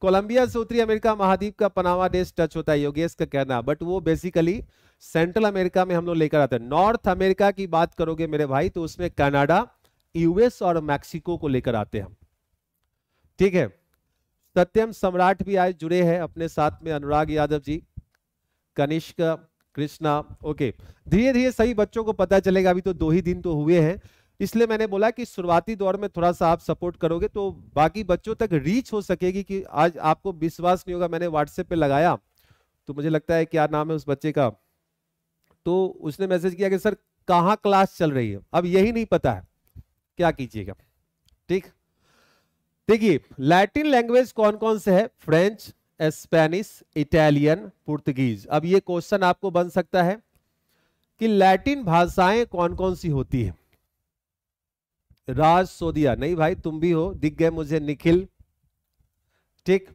कोलंबिया से उत्तरी अमेरिका महाद्वीप का पनामा देश टच होता है योगेश का कहना बट वो बेसिकली सेंट्रल अमेरिका में हम लोग लेकर आते हैं नॉर्थ अमेरिका की बात करोगे मेरे भाई तो उसमें कनाडा यूएस और मैक्सिको को लेकर आते हैं ठीक है सत्यम सम्राट भी आज जुड़े हैं अपने साथ में अनुराग यादव जी कनिष्क कृष्णा ओके धीरे धीरे सही बच्चों को पता चलेगा अभी तो दो ही दिन तो हुए हैं इसलिए मैंने बोला कि शुरुआती दौर में थोड़ा सा आप सपोर्ट करोगे तो बाकी बच्चों तक रीच हो सकेगी कि आज आपको विश्वास नहीं होगा मैंने व्हाट्सएप पे लगाया तो मुझे लगता है क्या नाम है उस बच्चे का तो उसने मैसेज किया कि सर कहाँ क्लास चल रही है अब यही नहीं पता है क्या कीजिएगा ठीक देखिए लैटिन लैंग्वेज कौन कौन से है फ्रेंच स्पेनिश इटालियन पुर्तगीज अब ये क्वेश्चन आपको बन सकता है कि लैटिन भाषाएं कौन कौन सी होती है राज सोदिया नहीं भाई तुम भी हो दिख गए मुझे निखिल ठीक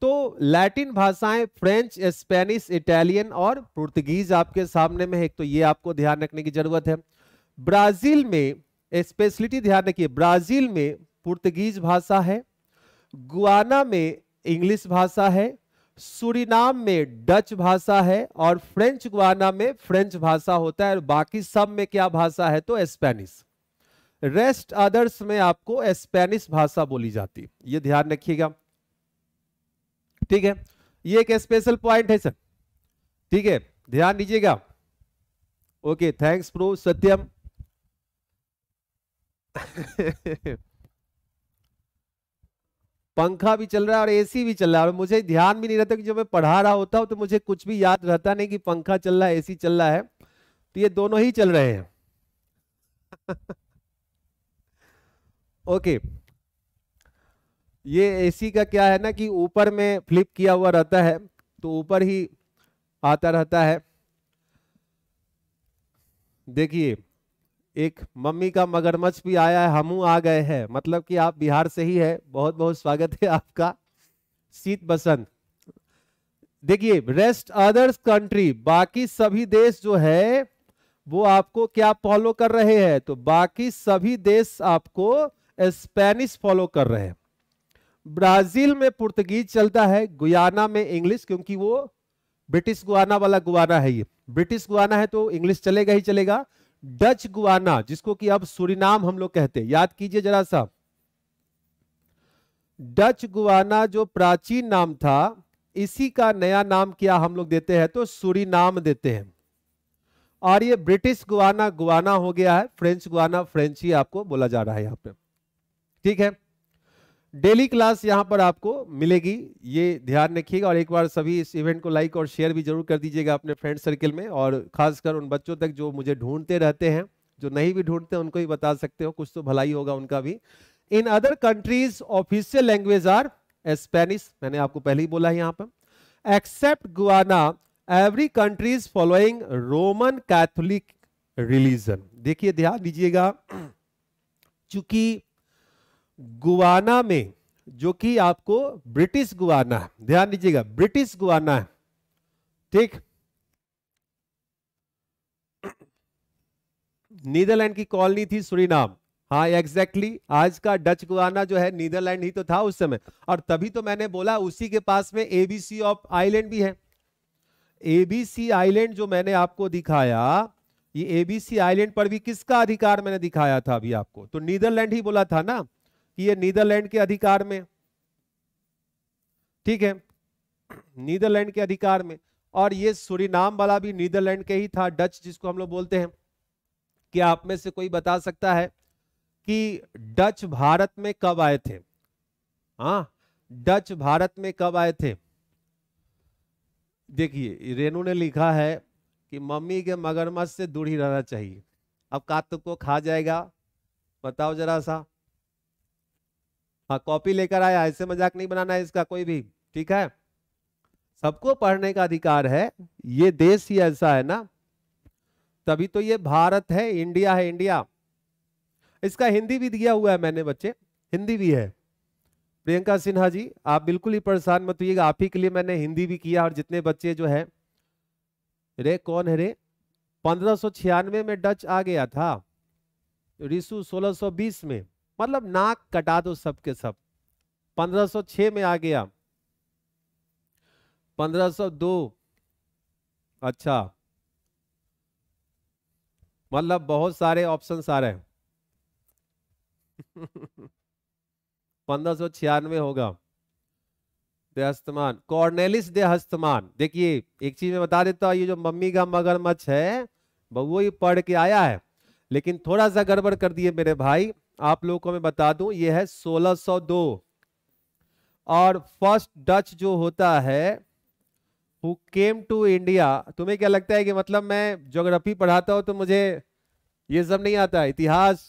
तो लैटिन भाषाएं फ्रेंच स्पेनिश इटालियन और पुर्तगीज आपके सामने में है एक तो ये आपको ध्यान रखने की जरूरत है ब्राजील में स्पेशलिटी ध्यान रखिए ब्राजील में पुर्तगीज भाषा है गुआना में इंग्लिश भाषा है सुरिनाम में डच भाषा है और फ्रेंच गुआना में फ्रेंच भाषा होता है और बाकी सब में क्या भाषा है तो स्पेनिश रेस्ट अदर्स में आपको स्पेनिश भाषा बोली जाती ये ध्यान रखिएगा ठीक है ये एक स्पेशल पॉइंट है सर ठीक है ध्यान दीजिएगा ओके थैंक्स प्रो सत्यम पंखा भी चल रहा है और एसी भी चल रहा है और मुझे ध्यान भी नहीं रहता कि जब मैं पढ़ा रहा होता हूं तो मुझे कुछ भी याद रहता नहीं कि पंखा चल रहा है एसी चल रहा है तो ये दोनों ही चल रहे हैं ओके ये एसी का क्या है ना कि ऊपर में फ्लिप किया हुआ रहता है तो ऊपर ही आता रहता है देखिए एक मम्मी का मगरमच्छ भी आया है हमू आ गए हैं मतलब कि आप बिहार से ही है बहुत बहुत स्वागत है आपका शीत बसंत देखिए रेस्ट अदर्स कंट्री बाकी सभी देश जो है वो आपको क्या फॉलो कर रहे हैं तो बाकी सभी देश आपको स्पेनिश फॉलो कर रहे हैं ब्राजील में पुर्तगीज चलता है गुयाना में इंग्लिश क्योंकि वो ब्रिटिश गुआना वाला गुआना है ये ब्रिटिश गुआना है तो इंग्लिश चलेगा ही चलेगा डच गुआना जिसको कि अब सूरीनाम हम लोग कहते हैं याद कीजिए जरा सा डच गुआना जो प्राचीन नाम था इसी का नया नाम क्या हम लोग देते हैं तो सूरीनाम देते हैं और ये ब्रिटिश गुआना गुआना हो गया है फ्रेंच गुआना फ्रेंच ही आपको बोला जा रहा है यहां पे ठीक है डेली क्लास यहां पर आपको मिलेगी ये ध्यान रखिएगा और एक बार सभी इस इवेंट को लाइक और शेयर भी जरूर कर दीजिएगा अपने फ्रेंड सर्किल में और खासकर उन बच्चों तक जो मुझे ढूंढते रहते हैं जो नहीं भी ढूंढते उनको ही बता सकते हो कुछ तो भलाई होगा उनका भी in other countries official language are Spanish मैंने आपको पहले ही बोला है यहाँ पर except Guyana every countries following Roman Catholic religion देखिए ध्यान दीजिएगा चूंकि गुआना में जो कि आपको ब्रिटिश गुआना ध्यान दीजिएगा ब्रिटिश गुआना है ठीक नीदरलैंड की कॉलोनी थी सुरीनाम हाँ एग्जैक्टली exactly, आज का डच गुआना जो है नीदरलैंड ही तो था उस समय और तभी तो मैंने बोला उसी के पास में एबीसी ऑफ आइलैंड भी है एबीसी आइलैंड जो मैंने आपको दिखाया ये एबीसी आइलैंड पर भी किसका अधिकार मैंने दिखाया था अभी आपको तो नीदरलैंड ही बोला था ना कि ये नीदरलैंड के अधिकार में ठीक है नीदरलैंड के अधिकार में और ये सूरीनाम वाला भी नीदरलैंड के ही था डच जिसको हम लोग बोलते हैं क्या आप में से कोई बता सकता है कि डच भारत में कब आए थे हा डच भारत में कब आए थे देखिए रेनू ने लिखा है कि मम्मी के मगरमच्छ से दूर ही रहना चाहिए अब कातुक को खा जाएगा बताओ जरा सा हाँ कॉपी लेकर आया ऐसे मजाक नहीं बनाना है इसका कोई भी ठीक है सबको पढ़ने का अधिकार है ये देश ही ऐसा है ना तभी तो ये भारत है इंडिया है इंडिया इसका हिंदी भी दिया हुआ है मैंने बच्चे हिंदी भी है प्रियंका सिन्हा जी आप बिल्कुल ही परेशान मत हुई आप ही के लिए मैंने हिंदी भी किया और जितने बच्चे जो है रे कौन है रे पंद्रह में डच आ गया था रिसु सोलह में मतलब नाक कटा दो सबके सब 1506 में आ गया 1502 अच्छा मतलब बहुत सारे ऑप्शन आ रहे हैं पंद्रह सौ छियानवे होगा देहस्तमान कॉर्नेलिस देहस्तमान देखिए एक चीज मैं बता देता हूँ ये जो मम्मी का मगरमच्छ है वो ही पढ़ के आया है लेकिन थोड़ा सा गड़बड़ कर दिए मेरे भाई आप लोगों को मैं बता दूं ये है 1602 और फर्स्ट डच जो होता है हु केम टू इंडिया तुम्हें क्या लगता है कि मतलब मैं जोग्राफी पढ़ाता हूं तो मुझे ये सब नहीं आता इतिहास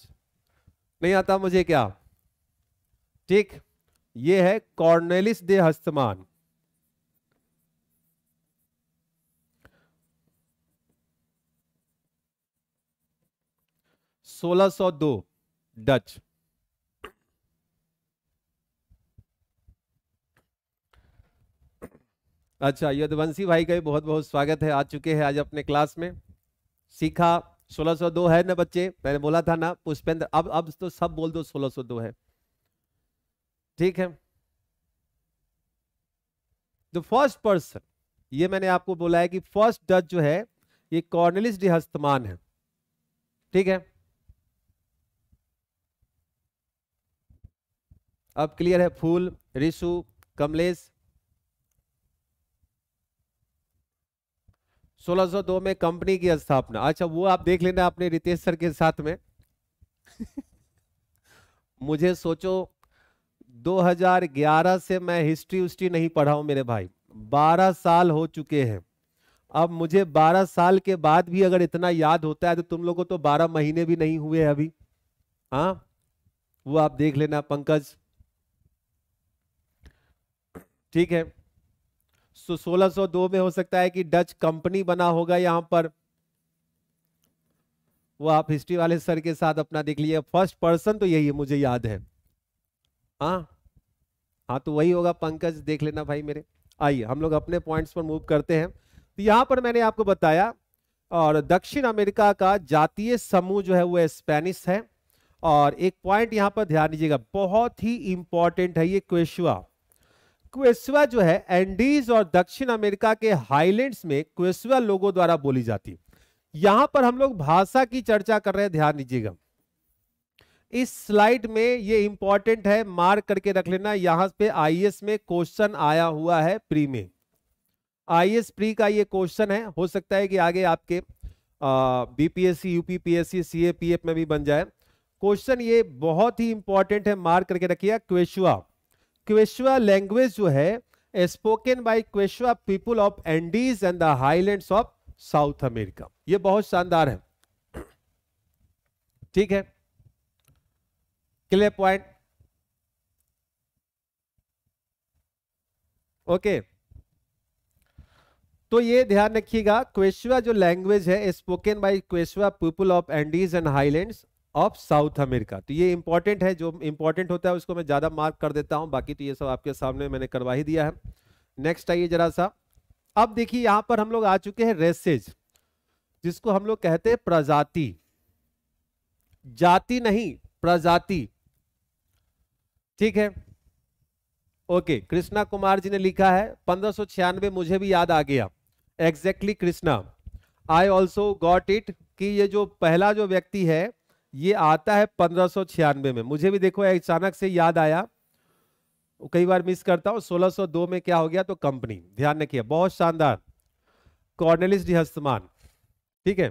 नहीं आता मुझे क्या ठीक ये है कॉर्नेलिस दे हस्तमान सोलह सौ दो डच अच्छा यदवंशी भाई का भी बहुत बहुत स्वागत है आ चुके हैं आज अपने क्लास में सीखा 1602 है ना बच्चे मैंने बोला था ना पुष्पेंद्र अब अब तो सब बोल दो 1602 है ठीक है द फर्स्ट पर्सन ये मैंने आपको बोला है कि फर्स्ट डच जो है ये कॉर्नलिस्ट हस्तमान है ठीक है अब क्लियर है फूल रिशु कमलेश 1602 में कंपनी की स्थापना अच्छा वो आप देख लेना अपने रितेश सर के साथ में मुझे सोचो 2011 से मैं हिस्ट्री उस्ट्री नहीं पढ़ा हूं मेरे भाई 12 साल हो चुके हैं अब मुझे 12 साल के बाद भी अगर इतना याद होता है तो तुम लोगों को तो 12 महीने भी नहीं हुए अभी हाँ वो आप देख लेना पंकज ठीक है सो 1602 में हो सकता है कि डच कंपनी बना होगा यहां पर वो आप हिस्ट्री वाले सर के साथ अपना देख लिए फर्स्ट पर्सन तो यही है मुझे याद है हाँ हाँ तो वही होगा पंकज देख लेना भाई मेरे आइए हम लोग अपने पॉइंट्स पर मूव करते हैं तो यहां पर मैंने आपको बताया और दक्षिण अमेरिका का जातीय समूह जो है वो स्पेनिश है और एक पॉइंट यहां पर ध्यान दीजिएगा बहुत ही इंपॉर्टेंट है ये क्वेश्वा क्वेस्वा जो है एंडीज और दक्षिण अमेरिका के हाईलैंड्स में क्वेस्वा लोगों द्वारा बोली जाती यहां पर हम लोग भाषा की चर्चा कर रहे हैं ध्यान दीजिएगा इस स्लाइड में ये इंपॉर्टेंट है मार्क करके रख लेना यहां पे आईएएस में क्वेश्चन आया हुआ है प्री में आईएएस प्री का ये क्वेश्चन है हो सकता है कि आगे आपके बीपीएससी यूपीपीएससी सीएपीएफ में भी बन जाए क्वेश्चन ये बहुत ही इंपॉर्टेंट है मार्क करके रखिए क्वेशुआ क्वेश्चुआ लैंग्वेज जो है spoken by Quechua people of Andes and the highland of South America ये बहुत शानदार है ठीक है क्लियर पॉइंट ओके तो ये ध्यान रखिएगा क्वेश्चुआ जो लैंग्वेज है spoken by Quechua people of Andes and highland of South America तो ये इंपॉर्टेंट है जो इंपॉर्टेंट होता है उसको मैं ज़्यादा मार्क कर देता हूं बाकी तो ये सब आपके सामने मैंने करवा ही दिया है नेक्स्ट आइए जरा सा अब देखिए यहां पर हम लोग आ चुके हैं रेसेज जिसको हम लोग कहते हैं प्रजाति जाति नहीं प्रजाति ठीक है ओके कृष्णा कुमार जी ने लिखा है पंद्रह मुझे भी याद आ गया exactly Krishna I also got it कि ये जो पहला जो व्यक्ति है ये आता है पंद्रह में मुझे भी देखो अचानक से याद आया कई बार मिस करता हूँ 1602 में क्या हो गया तो कंपनी ध्यान रखिए बहुत शानदार कॉर्नेलिस हस्तमान ठीक है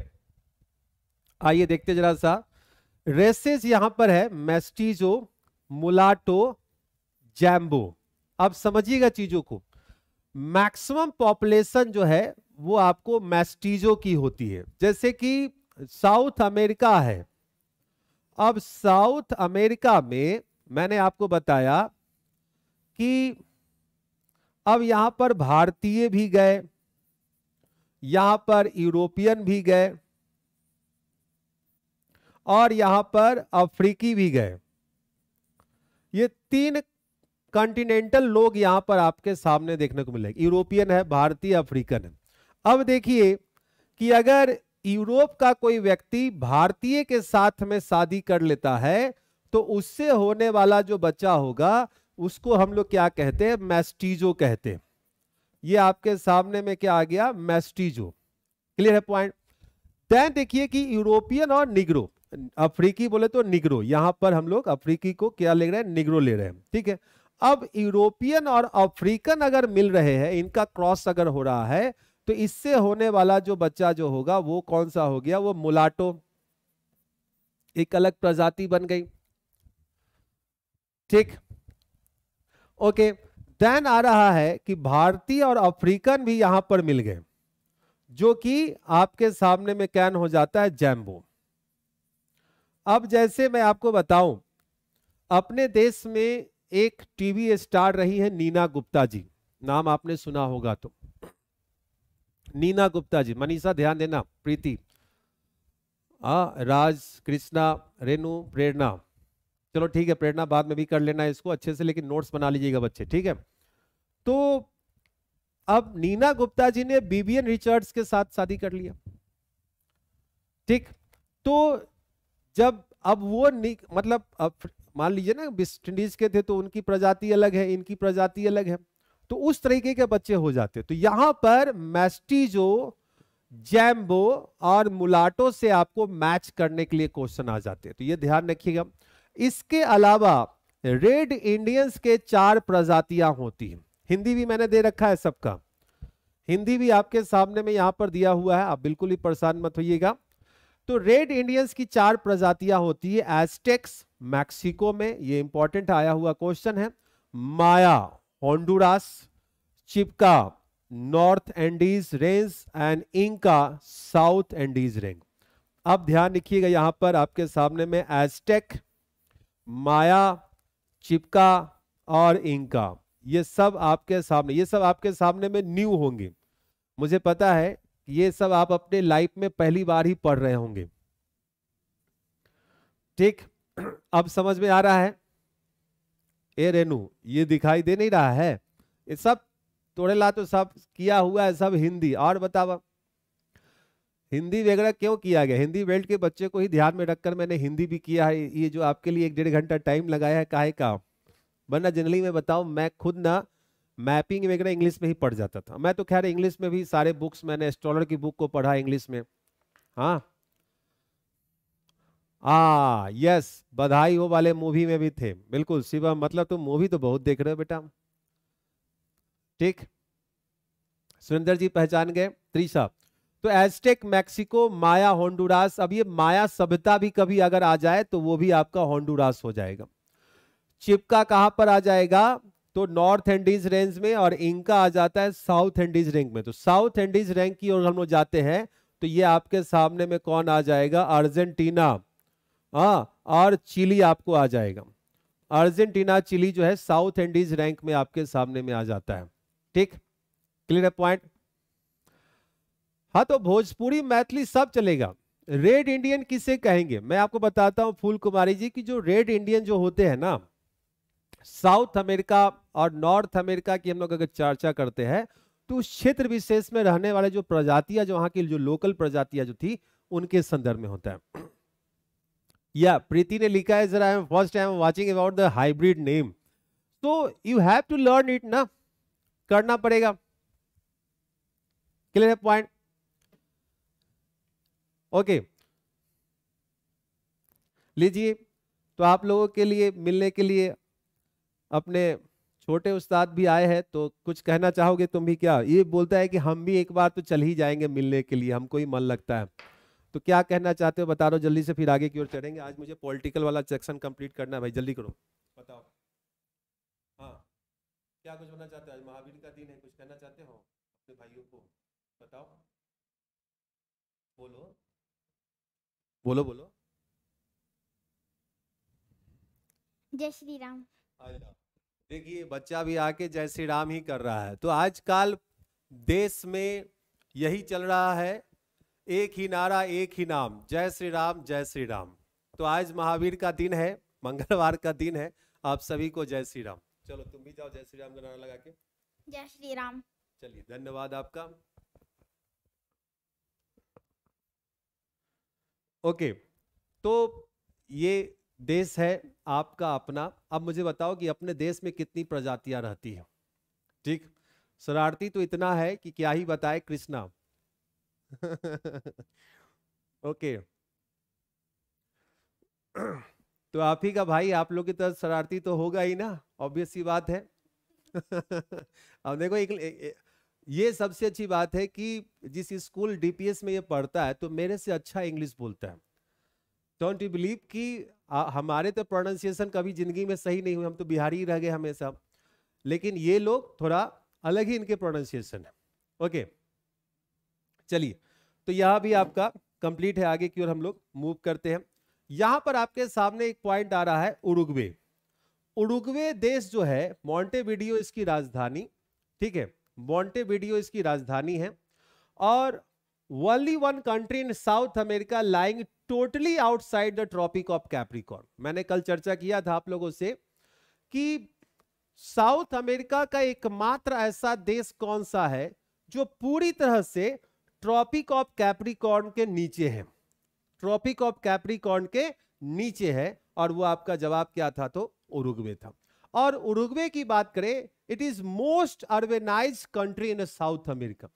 आइए देखते जरा सा रेसेस यहां पर है मेस्टिजो मुलाटो जैम्बो अब समझिएगा चीजों को मैक्सिमम पॉपुलेशन जो है वो आपको मैस्टिजो की होती है जैसे कि साउथ अमेरिका है अब साउथ अमेरिका में मैंने आपको बताया कि अब यहां पर भारतीय भी गए यहां पर यूरोपियन भी गए और यहां पर अफ्रीकी भी गए ये तीन कॉन्टिनेंटल लोग यहां पर आपके सामने देखने को मिलेंगे यूरोपियन है भारतीय अफ्रीकन है अब देखिए कि अगर यूरोप का कोई व्यक्ति भारतीय के साथ में शादी कर लेता है तो उससे होने वाला जो बच्चा होगा उसको हम लोग क्या कहते हैं मैस्टीजो कहते हैं ये आपके सामने में क्या आ गया मैस्टीजो क्लियर है पॉइंट तय देखिए कि यूरोपियन और निग्रो अफ्रीकी बोले तो निग्रो यहां पर हम लोग अफ्रीकी को क्या ले रहे हैं निग्रो ले रहे हैं ठीक है अब यूरोपियन और अफ्रीकन अगर मिल रहे हैं इनका क्रॉस अगर हो रहा है तो इससे होने वाला जो बच्चा जो होगा वो कौन सा हो गया वो मुलाटो एक अलग प्रजाति बन गई ठीक ओके देन आ रहा है कि भारतीय और अफ्रीकन भी यहां पर मिल गए जो कि आपके सामने में कैन हो जाता है जैम्बो अब जैसे मैं आपको बताऊं अपने देश में एक टीवी स्टार रही है नीना गुप्ता जी नाम आपने सुना होगा तो नीना गुप्ता जी मनीषा ध्यान देना प्रीति आ, राज कृष्णा रेनू प्रेरणा चलो ठीक है प्रेरणा बाद में भी कर लेना इसको अच्छे से लेकिन नोट्स बना लीजिएगा बच्चे ठीक है तो अब नीना गुप्ता जी ने बीबीएन रिचर्ड्स के साथ शादी कर लिया ठीक तो जब अब वो मतलब अब मान लीजिए ना वेस्ट इंडीज के थे तो उनकी प्रजाति अलग है इनकी प्रजाति अलग है तो उस तरीके के बच्चे हो जाते तो यहां पर मैस्टीजो जैम्बो और मुलाटो से आपको मैच करने के लिए क्वेश्चन आ जाते हैं तो ये ध्यान रखिएगा इसके अलावा रेड इंडियंस के चार प्रजातियां होती हैं हिंदी भी मैंने दे रखा है सबका हिंदी भी आपके सामने में यहां पर दिया हुआ है आप बिल्कुल ही परेशान मत होइएगा तो रेड इंडियंस की चार प्रजातियां होती है एस्टेक्स मैक्सिको में ये इंपॉर्टेंट आया हुआ क्वेश्चन है माया होंडुरास चिपका north Andes range and Inca south Andes range अब ध्यान रखिएगा यहां पर आपके सामने में एजटेक माया चिपका और इंका ये सब आपके सामने ये सब आपके सामने में न्यू होंगे मुझे पता है ये सब आप अपने लाइफ में पहली बार ही पढ़ रहे होंगे ठीक अब समझ में आ रहा है ए रेनू ये दिखाई दे नहीं रहा है ये सब तोड़े ला तो सब किया हुआ है सब हिंदी और बतावा हिंदी वगैरह क्यों किया गया हिंदी बेल्ट के बच्चे को ही ध्यान में रखकर मैंने हिंदी भी किया है ये जो आपके लिए एक डेढ़ घंटा टाइम लगाया है काहे का वरना जनरली मैं बताऊँ मैं खुद ना मैपिंग वगैरह इंग्लिश में ही पढ़ जाता था मैं तो खैर इंग्लिश में भी सारे बुक्स मैंने एस्ट्रोलर की बुक को पढ़ा इंग्लिश में हाँ आ हाँ, यस बधाई हो वाले मूवी में भी थे बिल्कुल शिवम मतलब तुम मूवी तो बहुत देख रहे हो बेटा ठीक सुरेंद्र जी पहचान गए त्रिशा तो एस्टेक मैक्सिको माया होंडुरास अब ये माया सभ्यता भी कभी अगर आ जाए तो वो भी आपका होंडुरास हो जाएगा चिपका कहां पर आ जाएगा तो नॉर्थ एंडीज रेंज में और इनका आ जाता है साउथ एंडीज रैंक में तो साउथ एंडीज रैंक की ओर हम लोग जाते हैं तो ये आपके सामने में कौन आ जाएगा अर्जेंटीना हाँ और चिली आपको आ जाएगा अर्जेंटीना चिली जो है साउथ इंडीज रैंक में आपके सामने में आ जाता है ठीक क्लियर है पॉइंट हाँ तो भोजपुरी मैथिली सब चलेगा रेड इंडियन किसे कहेंगे मैं आपको बताता हूं फूल कुमारी जी की जो रेड इंडियन जो होते हैं ना साउथ अमेरिका और नॉर्थ अमेरिका की हम लोग अगर चर्चा करते हैं तो उस क्षेत्र विशेष में रहने वाले जो प्रजातियां जो वहां की जो लोकल प्रजातियां जो थी उनके संदर्भ में होता है या प्रीति ने लिखा है जरा I am first I am watching about the hybrid name तो you have to learn it ना करना पड़ेगा क्लियर है पॉइंट ओके लीजिए तो आप लोगों के लिए मिलने के लिए अपने छोटे उस्ताद भी आए हैं तो कुछ कहना चाहोगे तुम भी क्या ये बोलता है कि हम भी एक बार तो चल ही जाएंगे मिलने के लिए हमको ही मन लगता है तो क्या कहना चाहते हो बता दो जल्दी से फिर आगे की ओर चढ़ेंगे आज मुझे पॉलिटिकल वाला सेक्शन कंप्लीट करना है भाई जल्दी करो बताओ हाँ क्या कुछ होना चाहते हो आज महावीर का दिन है कुछ कहना चाहते हो अपने भाइयों को बताओ बोलो बोलो बोलो जय श्री राम देखिए बच्चा भी आके जय श्री राम ही कर रहा है तो आजकल देश में यही चल रहा है एक ही नारा एक ही नाम जय श्री राम जय श्री राम तो आज महावीर का दिन है मंगलवार का दिन है आप सभी को जय श्री राम चलो तुम भी जाओ जय श्री राम का नारा लगा के जय श्री राम चलिए धन्यवाद आपका ओके तो ये देश है आपका अपना अब मुझे बताओ कि अपने देश में कितनी प्रजातियां रहती हैं ठीक शरारती तो इतना है कि क्या ही बताए कृष्णा ओके तो आप ही का भाई आप लोग की तरह शरारती तो होगा ही ना ऑब्वियस सी बात है अब देखो एक, एक ये सबसे अच्छी बात है कि जिस स्कूल डीपीएस में ये पढ़ता है तो मेरे से अच्छा इंग्लिश बोलता है डोंट यू बिलीव कि आ, हमारे तो प्रोनाउंसिएशन कभी ज़िंदगी में सही नहीं हुए हम तो बिहारी रह गए हमेशा लेकिन ये लोग थोड़ा अलग ही इनके प्रोनाउंसिएशन है ओके okay. चलिए तो यह भी आपका कंप्लीट है आगे की ओर हम लोग मूव करते हैं यहां पर आपके सामने एक पॉइंट आ रहा है उरुग्वे उरुग्वे देश जो है मॉन्टेवीडियो इसकी राजधानी ठीक है मॉन्टेवीडियो इसकी राजधानी है और वर्ली one country in South America lying totally outside the tropic of Capricorn मैंने कल चर्चा किया था आप लोगों से कि साउथ अमेरिका का एकमात्र ऐसा देश कौन सा है जो पूरी तरह से ट्रॉपिक ऑफ कैप्रिकॉर्न के नीचे है ट्रॉपिक ऑफ कैप्रिकॉर्न के नीचे है और वो आपका जवाब क्या था तो उरुग्वे था और उरुग्वे की बात करें it is most urbanize country in South America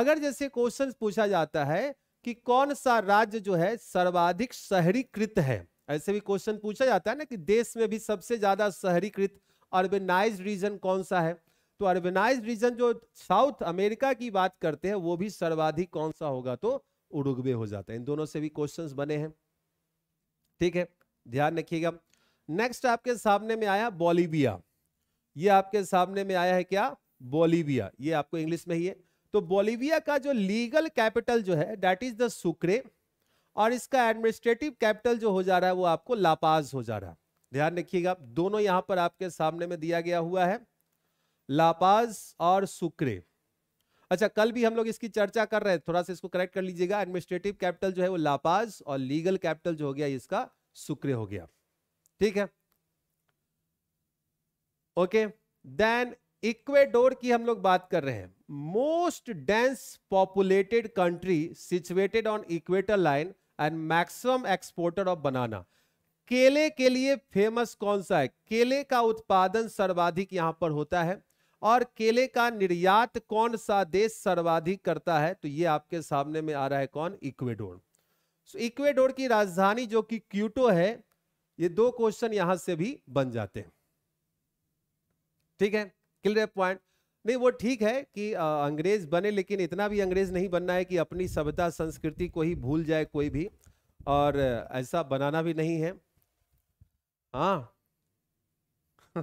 अगर जैसे क्वेश्चन पूछा जाता है कि कौन सा राज्य जो है सर्वाधिक शहरीकृत है ऐसे भी क्वेश्चन पूछा जाता है ना कि देश में भी सबसे ज्यादा शहरीकृत अर्बेनाइज रीजन कौन सा है तो अर्बेनाइज रीजन जो साउथ अमेरिका की बात करते हैं वो भी सर्वाधिक कौन सा होगा तो उरुग्वे हो जाता है इन दोनों से भी क्वेश्चन बने हैं ठीक है ध्यान रखिएगा नेक्स्ट आपके सामने में आया बॉलीबिया ये आपके सामने में आया है क्या बोलीविया ये आपको इंग्लिश में ही है तो बोलीविया का जो लीगल कैपिटल जो है दैट इज द सुक्रे और इसका एडमिनिस्ट्रेटिव कैपिटल जो हो जा रहा है वो आपको लापाज हो जा रहा है ध्यान रखिएगा दोनों यहां पर आपके सामने में दिया गया हुआ है लापाज और सुक्रे अच्छा कल भी हम लोग इसकी चर्चा कर रहे हैं थोड़ा सा इसको करेक्ट कर लीजिएगा एडमिनिस्ट्रेटिव कैपिटल जो है वो लापाज और लीगल कैपिटल जो हो गया इसका सुक्रे हो गया ठीक है ओके देन इक्वेडोर की हम लोग बात कर रहे हैं most dense populated country situated on equator line and maximum exporter of banana केले के लिए फेमस कौन सा है केले का उत्पादन सर्वाधिक यहां पर होता है और केले का निर्यात कौन सा देश सर्वाधिक करता है तो ये आपके सामने में आ रहा है कौन इक्वेडोर सो इक्वेडोर की राजधानी जो कि क्यूटो है ये दो क्वेश्चन यहां से भी बन जाते हैं ठीक है क्लियर पॉइंट नहीं वो ठीक है कि आ, अंग्रेज बने लेकिन इतना भी अंग्रेज नहीं बनना है कि अपनी सभ्यता संस्कृति को ही भूल जाए कोई भी और ऐसा बनाना भी नहीं है हाँ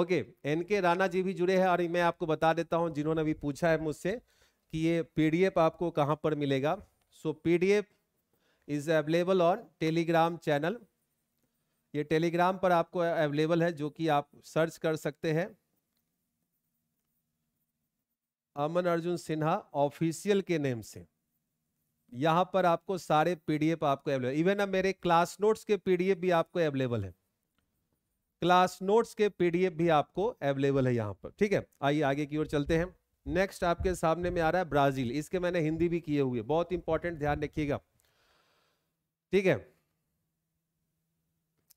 ओके एन के राणा जी भी जुड़े हैं और मैं आपको बता देता हूं जिन्होंने अभी पूछा है मुझसे कि ये पीडीएफ आपको कहां पर मिलेगा so PDF is available on Telegram channel ये टेलीग्राम पर आपको अवेलेबल है जो कि आप सर्च कर सकते हैं अमन अर्जुन सिन्हा ऑफिशियल के नेम से यहाँ पर आपको सारे पीडीएफ आपको अवेलेबल इवन अब मेरे क्लास नोट्स के पीडीएफ भी आपको अवेलेबल है क्लास नोट्स के पीडीएफ भी आपको अवेलेबल है यहाँ पर ठीक है आइए आगे की ओर चलते हैं नेक्स्ट आपके सामने में आ रहा है ब्राजील इसके मैंने हिंदी भी किए हुए बहुत इंपॉर्टेंट ध्यान रखिएगा ठीक है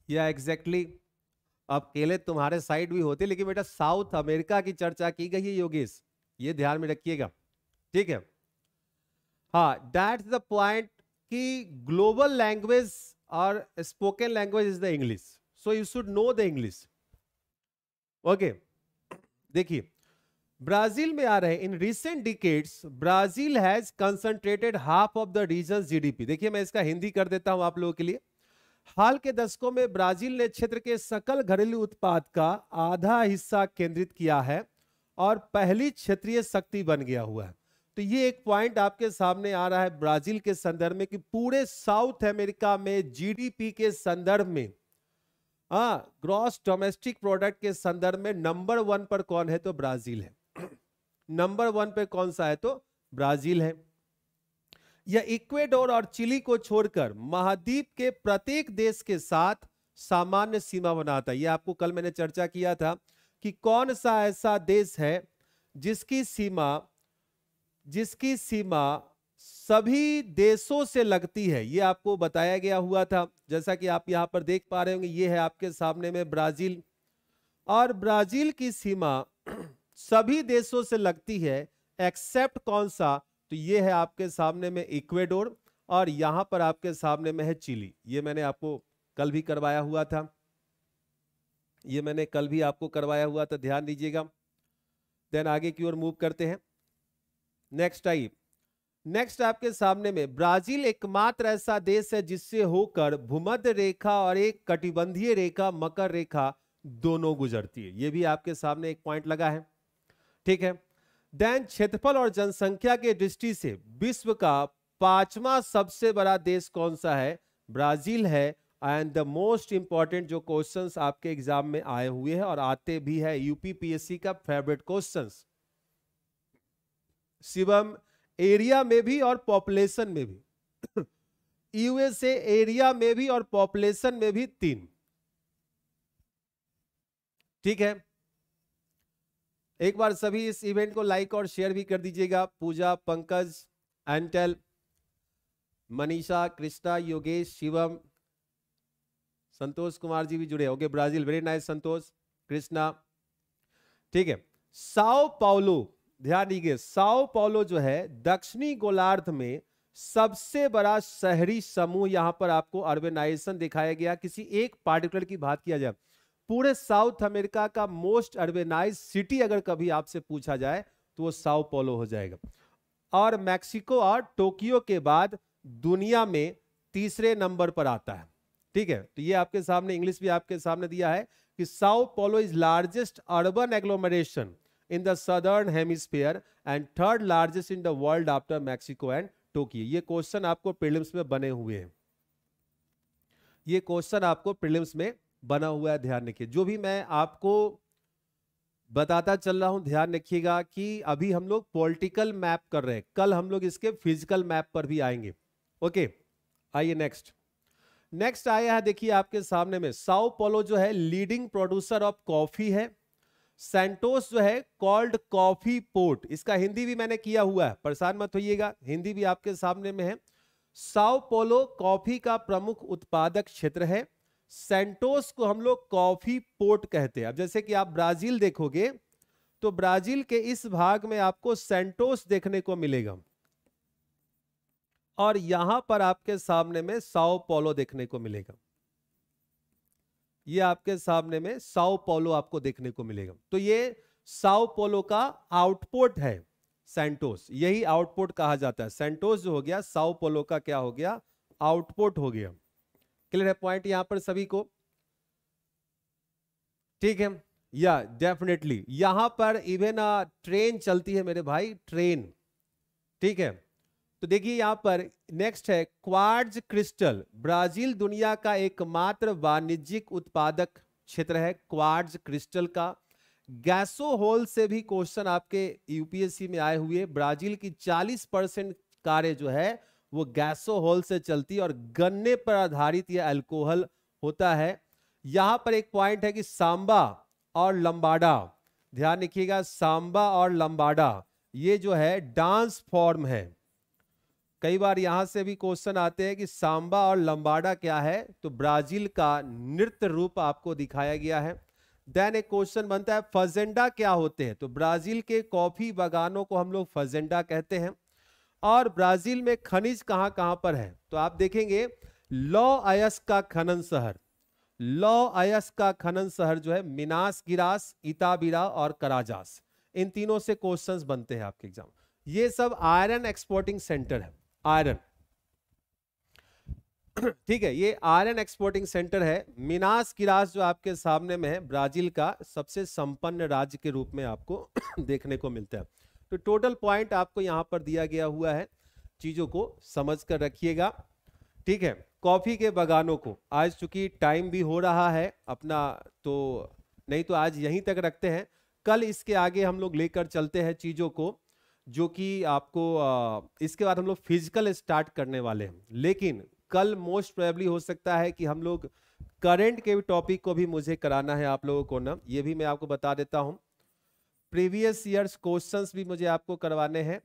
या एग्जैक्टली exactly, अब केले तुम्हारे साइड भी होते लेकिन बेटा साउथ अमेरिका की चर्चा की गई है योगेश ये ध्यान में रखिएगा ठीक है हाँ दैट्स द पॉइंट कि ग्लोबल लैंग्वेज और spoken language is the English so you should know the English okay देखिए ब्राजील में आ रहे in recent decades Brazil has concentrated half of the region GDP देखिए मैं इसका हिंदी कर देता हूं आप लोगों के लिए हाल के दशकों में ब्राजील ने क्षेत्र के सकल घरेलू उत्पाद का आधा हिस्सा केंद्रित किया है और पहली क्षेत्रीय शक्ति बन गया हुआ है तो ये एक पॉइंट आपके सामने आ रहा है ब्राजील के संदर्भ में कि पूरे साउथ अमेरिका में जीडीपी के संदर्भ में हाँ ग्रॉस डोमेस्टिक प्रोडक्ट के संदर्भ में नंबर वन पर कौन है तो ब्राजील है नंबर वन पे कौन सा है तो ब्राजील है यह इक्वेडोर और चिली को छोड़कर महाद्वीप के प्रत्येक देश के साथ सामान्य सीमा बनाता है यह आपको कल मैंने चर्चा किया था कि कौन सा ऐसा देश है जिसकी सीमा जिसकी सीमा सभी देशों से लगती है ये आपको बताया गया हुआ था जैसा कि आप यहाँ पर देख पा रहे होंगे ये है आपके सामने में ब्राजील और ब्राजील की सीमा सभी देशों से लगती है एक्सेप्ट कौन सा तो ये है आपके सामने में इक्वेडोर और यहाँ पर आपके सामने में है चिली ये मैंने आपको कल भी करवाया हुआ था ये मैंने कल भी आपको करवाया हुआ था ध्यान दीजिएगा देन आगे की ओर मूव करते हैं नेक्स्ट टाइप नेक्स्ट आपके सामने में ब्राजील एकमात्र ऐसा देश है जिससे होकर भूमध्य रेखा और एक कटिबंधीय रेखा मकर रेखा दोनों गुजरती है यह भी आपके सामने एक पॉइंट लगा है ठीक है देन क्षेत्रफल और जनसंख्या के दृष्टि से विश्व का पांचवा सबसे बड़ा देश कौन सा है ब्राजील है एंड द मोस्ट इंपॉर्टेंट जो क्वेश्चन आपके एग्जाम में आए हुए हैं और आते भी है यूपीपीएससी का फेवरेट क्वेश्चन शिवम एरिया में भी और पॉपुलेशन में भी यूएसए एरिया में भी और पॉपुलेशन में भी तीन ठीक है एक बार सभी इस इवेंट को लाइक और शेयर भी कर दीजिएगा पूजा पंकज एंटल मनीषा कृष्णा योगेश शिवम संतोष कुमार जी भी जुड़े okay Brazil very nice Santosh Krishna ठीक है साओ पाउलो ध्यान दीजिए साओ पोलो जो है दक्षिणी गोलार्ध में सबसे बड़ा शहरी समूह यहां पर आपको अर्बेनाइजेशन दिखाया गया किसी एक पार्टिकुलर की बात किया जाए पूरे साउथ अमेरिका का मोस्ट अर्बेनाइज सिटी अगर कभी आपसे पूछा जाए तो वो साओ पोलो हो जाएगा और मैक्सिको और टोक्यो के बाद दुनिया में तीसरे नंबर पर आता है ठीक है तो ये आपके सामने इंग्लिश भी आपके सामने दिया है कि Sao Paulo is largest urban agglomeration in the southern hemisphere and third largest in the world after Mexico and Tokyo ये क्वेश्चन आपको प्रिलिम्स में बने हुए हैं ये क्वेश्चन आपको प्रिलिम्स में बना हुआ है ध्यान रखिए जो भी मैं आपको बताता चल रहा हूं ध्यान रखिएगा कि अभी हम लोग पॉलिटिकल मैप कर रहे हैं कल हम लोग इसके फिजिकल मैप पर भी आएंगे ओके आइए नेक्स्ट नेक्स्ट आया है देखिए आपके सामने में साओ पोलो जो है लीडिंग प्रोड्यूसर ऑफ कॉफी है सेंटोस जो है कॉल्ड कॉफी पोर्ट इसका हिंदी भी मैंने किया हुआ है परेशान मत होइएगा हिंदी भी आपके सामने में है साओ पोलो कॉफी का प्रमुख उत्पादक क्षेत्र है सेंटोस को हम लोग कॉफी पोर्ट कहते हैं अब जैसे कि आप ब्राजील देखोगे तो ब्राजील के इस भाग में आपको सेंटोस देखने को मिलेगा और यहां पर आपके सामने में साओ पोलो देखने को मिलेगा ये आपके सामने में साओ पोलो आपको देखने को मिलेगा तो ये साओ पोलो का आउटपुट है सेंटोस यही आउटपुट कहा जाता है सेंटोस जो हो गया साउ पोलो का क्या हो गया आउटपुट हो गया क्लियर है पॉइंट यहां पर सभी को ठीक है या डेफिनेटली यहां पर इवेन ट्रेन चलती है मेरे भाई ट्रेन ठीक है तो देखिए यहाँ पर नेक्स्ट है क्वार्ज क्रिस्टल ब्राजील दुनिया का एकमात्र वाणिज्यिक उत्पादक क्षेत्र है क्वार्ज क्रिस्टल का गैसो होल से भी क्वेश्चन आपके यूपीएससी में आए हुए ब्राजील की 40 परसेंट कार्य जो है वो गैसो होल से चलती है और गन्ने पर आधारित यह अल्कोहल होता है यहाँ पर एक पॉइंट है कि सांबा और लंबाडा ध्यान रखिएगा सांबा और लंबाडा ये जो है डांस फॉर्म है कई बार यहाँ से भी क्वेश्चन आते हैं कि सांबा और लंबाड़ा क्या है तो ब्राजील का नृत्य रूप आपको दिखाया गया है देन एक क्वेश्चन बनता है फजेंडा क्या होते हैं तो ब्राजील के कॉफी बागानों को हम लोग फजेंडा कहते हैं और ब्राजील में खनिज कहाँ कहाँ पर है तो आप देखेंगे लौ अयस का खनन शहर लौ अयस का खनन शहर जो है मिनास गिरास इताबिरा और कराजास इन तीनों से क्वेश्चंस बनते हैं आपके एग्जाम ये सब आयरन एक्सपोर्टिंग सेंटर है आयरन ठीक है ये आयरन एक्सपोर्टिंग सेंटर है मिनास किरास जो आपके सामने में है ब्राजील का सबसे संपन्न राज्य के रूप में आपको देखने को मिलता है तो टोटल पॉइंट आपको यहाँ पर दिया गया हुआ है चीज़ों को समझ कर रखिएगा ठीक है कॉफ़ी के बगानों को आज चूंकि टाइम भी हो रहा है अपना तो नहीं तो आज यहीं तक रखते हैं कल इसके आगे हम लोग लेकर चलते हैं चीज़ों को जो कि आपको इसके बाद हम लोग फिजिकल स्टार्ट करने वाले हैं लेकिन कल मोस्ट प्रोबेबली हो सकता है कि हम लोग करंट के टॉपिक को भी मुझे कराना है आप लोगों को ना ये भी मैं आपको बता देता हूँ प्रीवियस ईयर्स क्वेश्चंस भी मुझे आपको करवाने हैं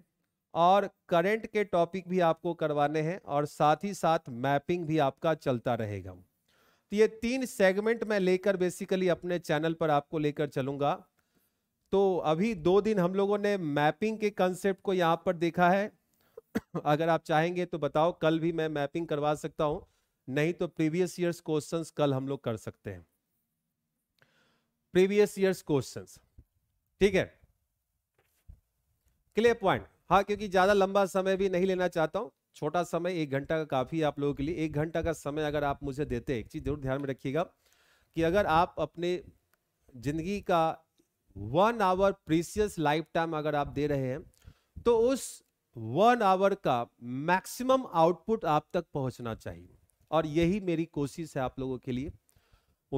और करंट के टॉपिक भी आपको करवाने हैं और साथ ही साथ मैपिंग भी आपका चलता रहेगा तो ये तीन सेगमेंट मैं लेकर बेसिकली अपने चैनल पर आपको लेकर चलूंगा तो अभी दो दिन हम लोगों ने मैपिंग के कंसेप्ट को यहाँ पर देखा है अगर आप चाहेंगे तो बताओ कल भी मैं मैपिंग करवा सकता हूँ नहीं तो प्रीवियस ईयर्स क्वेश्चंस कल हम लोग कर सकते हैं प्रीवियस ईयर्स क्वेश्चंस ठीक है क्लियर पॉइंट हाँ क्योंकि ज्यादा लंबा समय भी नहीं लेना चाहता हूँ छोटा समय एक घंटा का काफी आप लोगों के लिए एक घंटा का समय अगर आप मुझे देते एक चीज जरूर ध्यान में रखिएगा कि अगर आप अपने जिंदगी का one hour precious life time अगर आप दे रहे हैं तो उस वन आवर का मैक्सिमम आउटपुट आप तक पहुंचना चाहिए और यही मेरी कोशिश है आप लोगों के लिए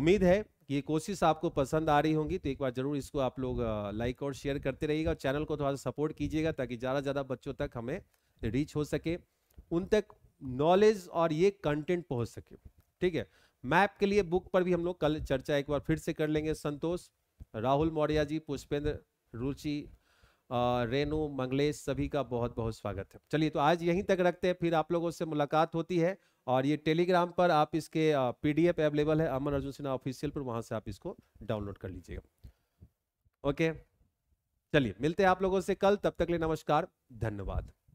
उम्मीद है कि ये कोशिश आपको पसंद आ रही होंगी तो एक बार जरूर इसको आप लोग लाइक और शेयर करते रहिएगा और चैनल को थोड़ा सा सपोर्ट कीजिएगा ताकि ज़्यादा ज़्यादा बच्चों तक हमें रीच हो सके उन तक नॉलेज और ये कंटेंट पहुंच सके ठीक है मैप के लिए बुक पर भी हम लोग कल चर्चा एक बार फिर से कर लेंगे संतोष राहुल मौर्या जी पुष्पेंद्र रुचि रेनू मंगलेश सभी का बहुत बहुत स्वागत है चलिए तो आज यहीं तक रखते हैं फिर आप लोगों से मुलाकात होती है और ये टेलीग्राम पर आप इसके पीडीएफ अवेलेबल है अमन अर्जुन सिन्हा ऑफिशियल पर वहां से आप इसको डाउनलोड कर लीजिएगा ओके चलिए मिलते हैं आप लोगों से कल तब तक लिए नमस्कार धन्यवाद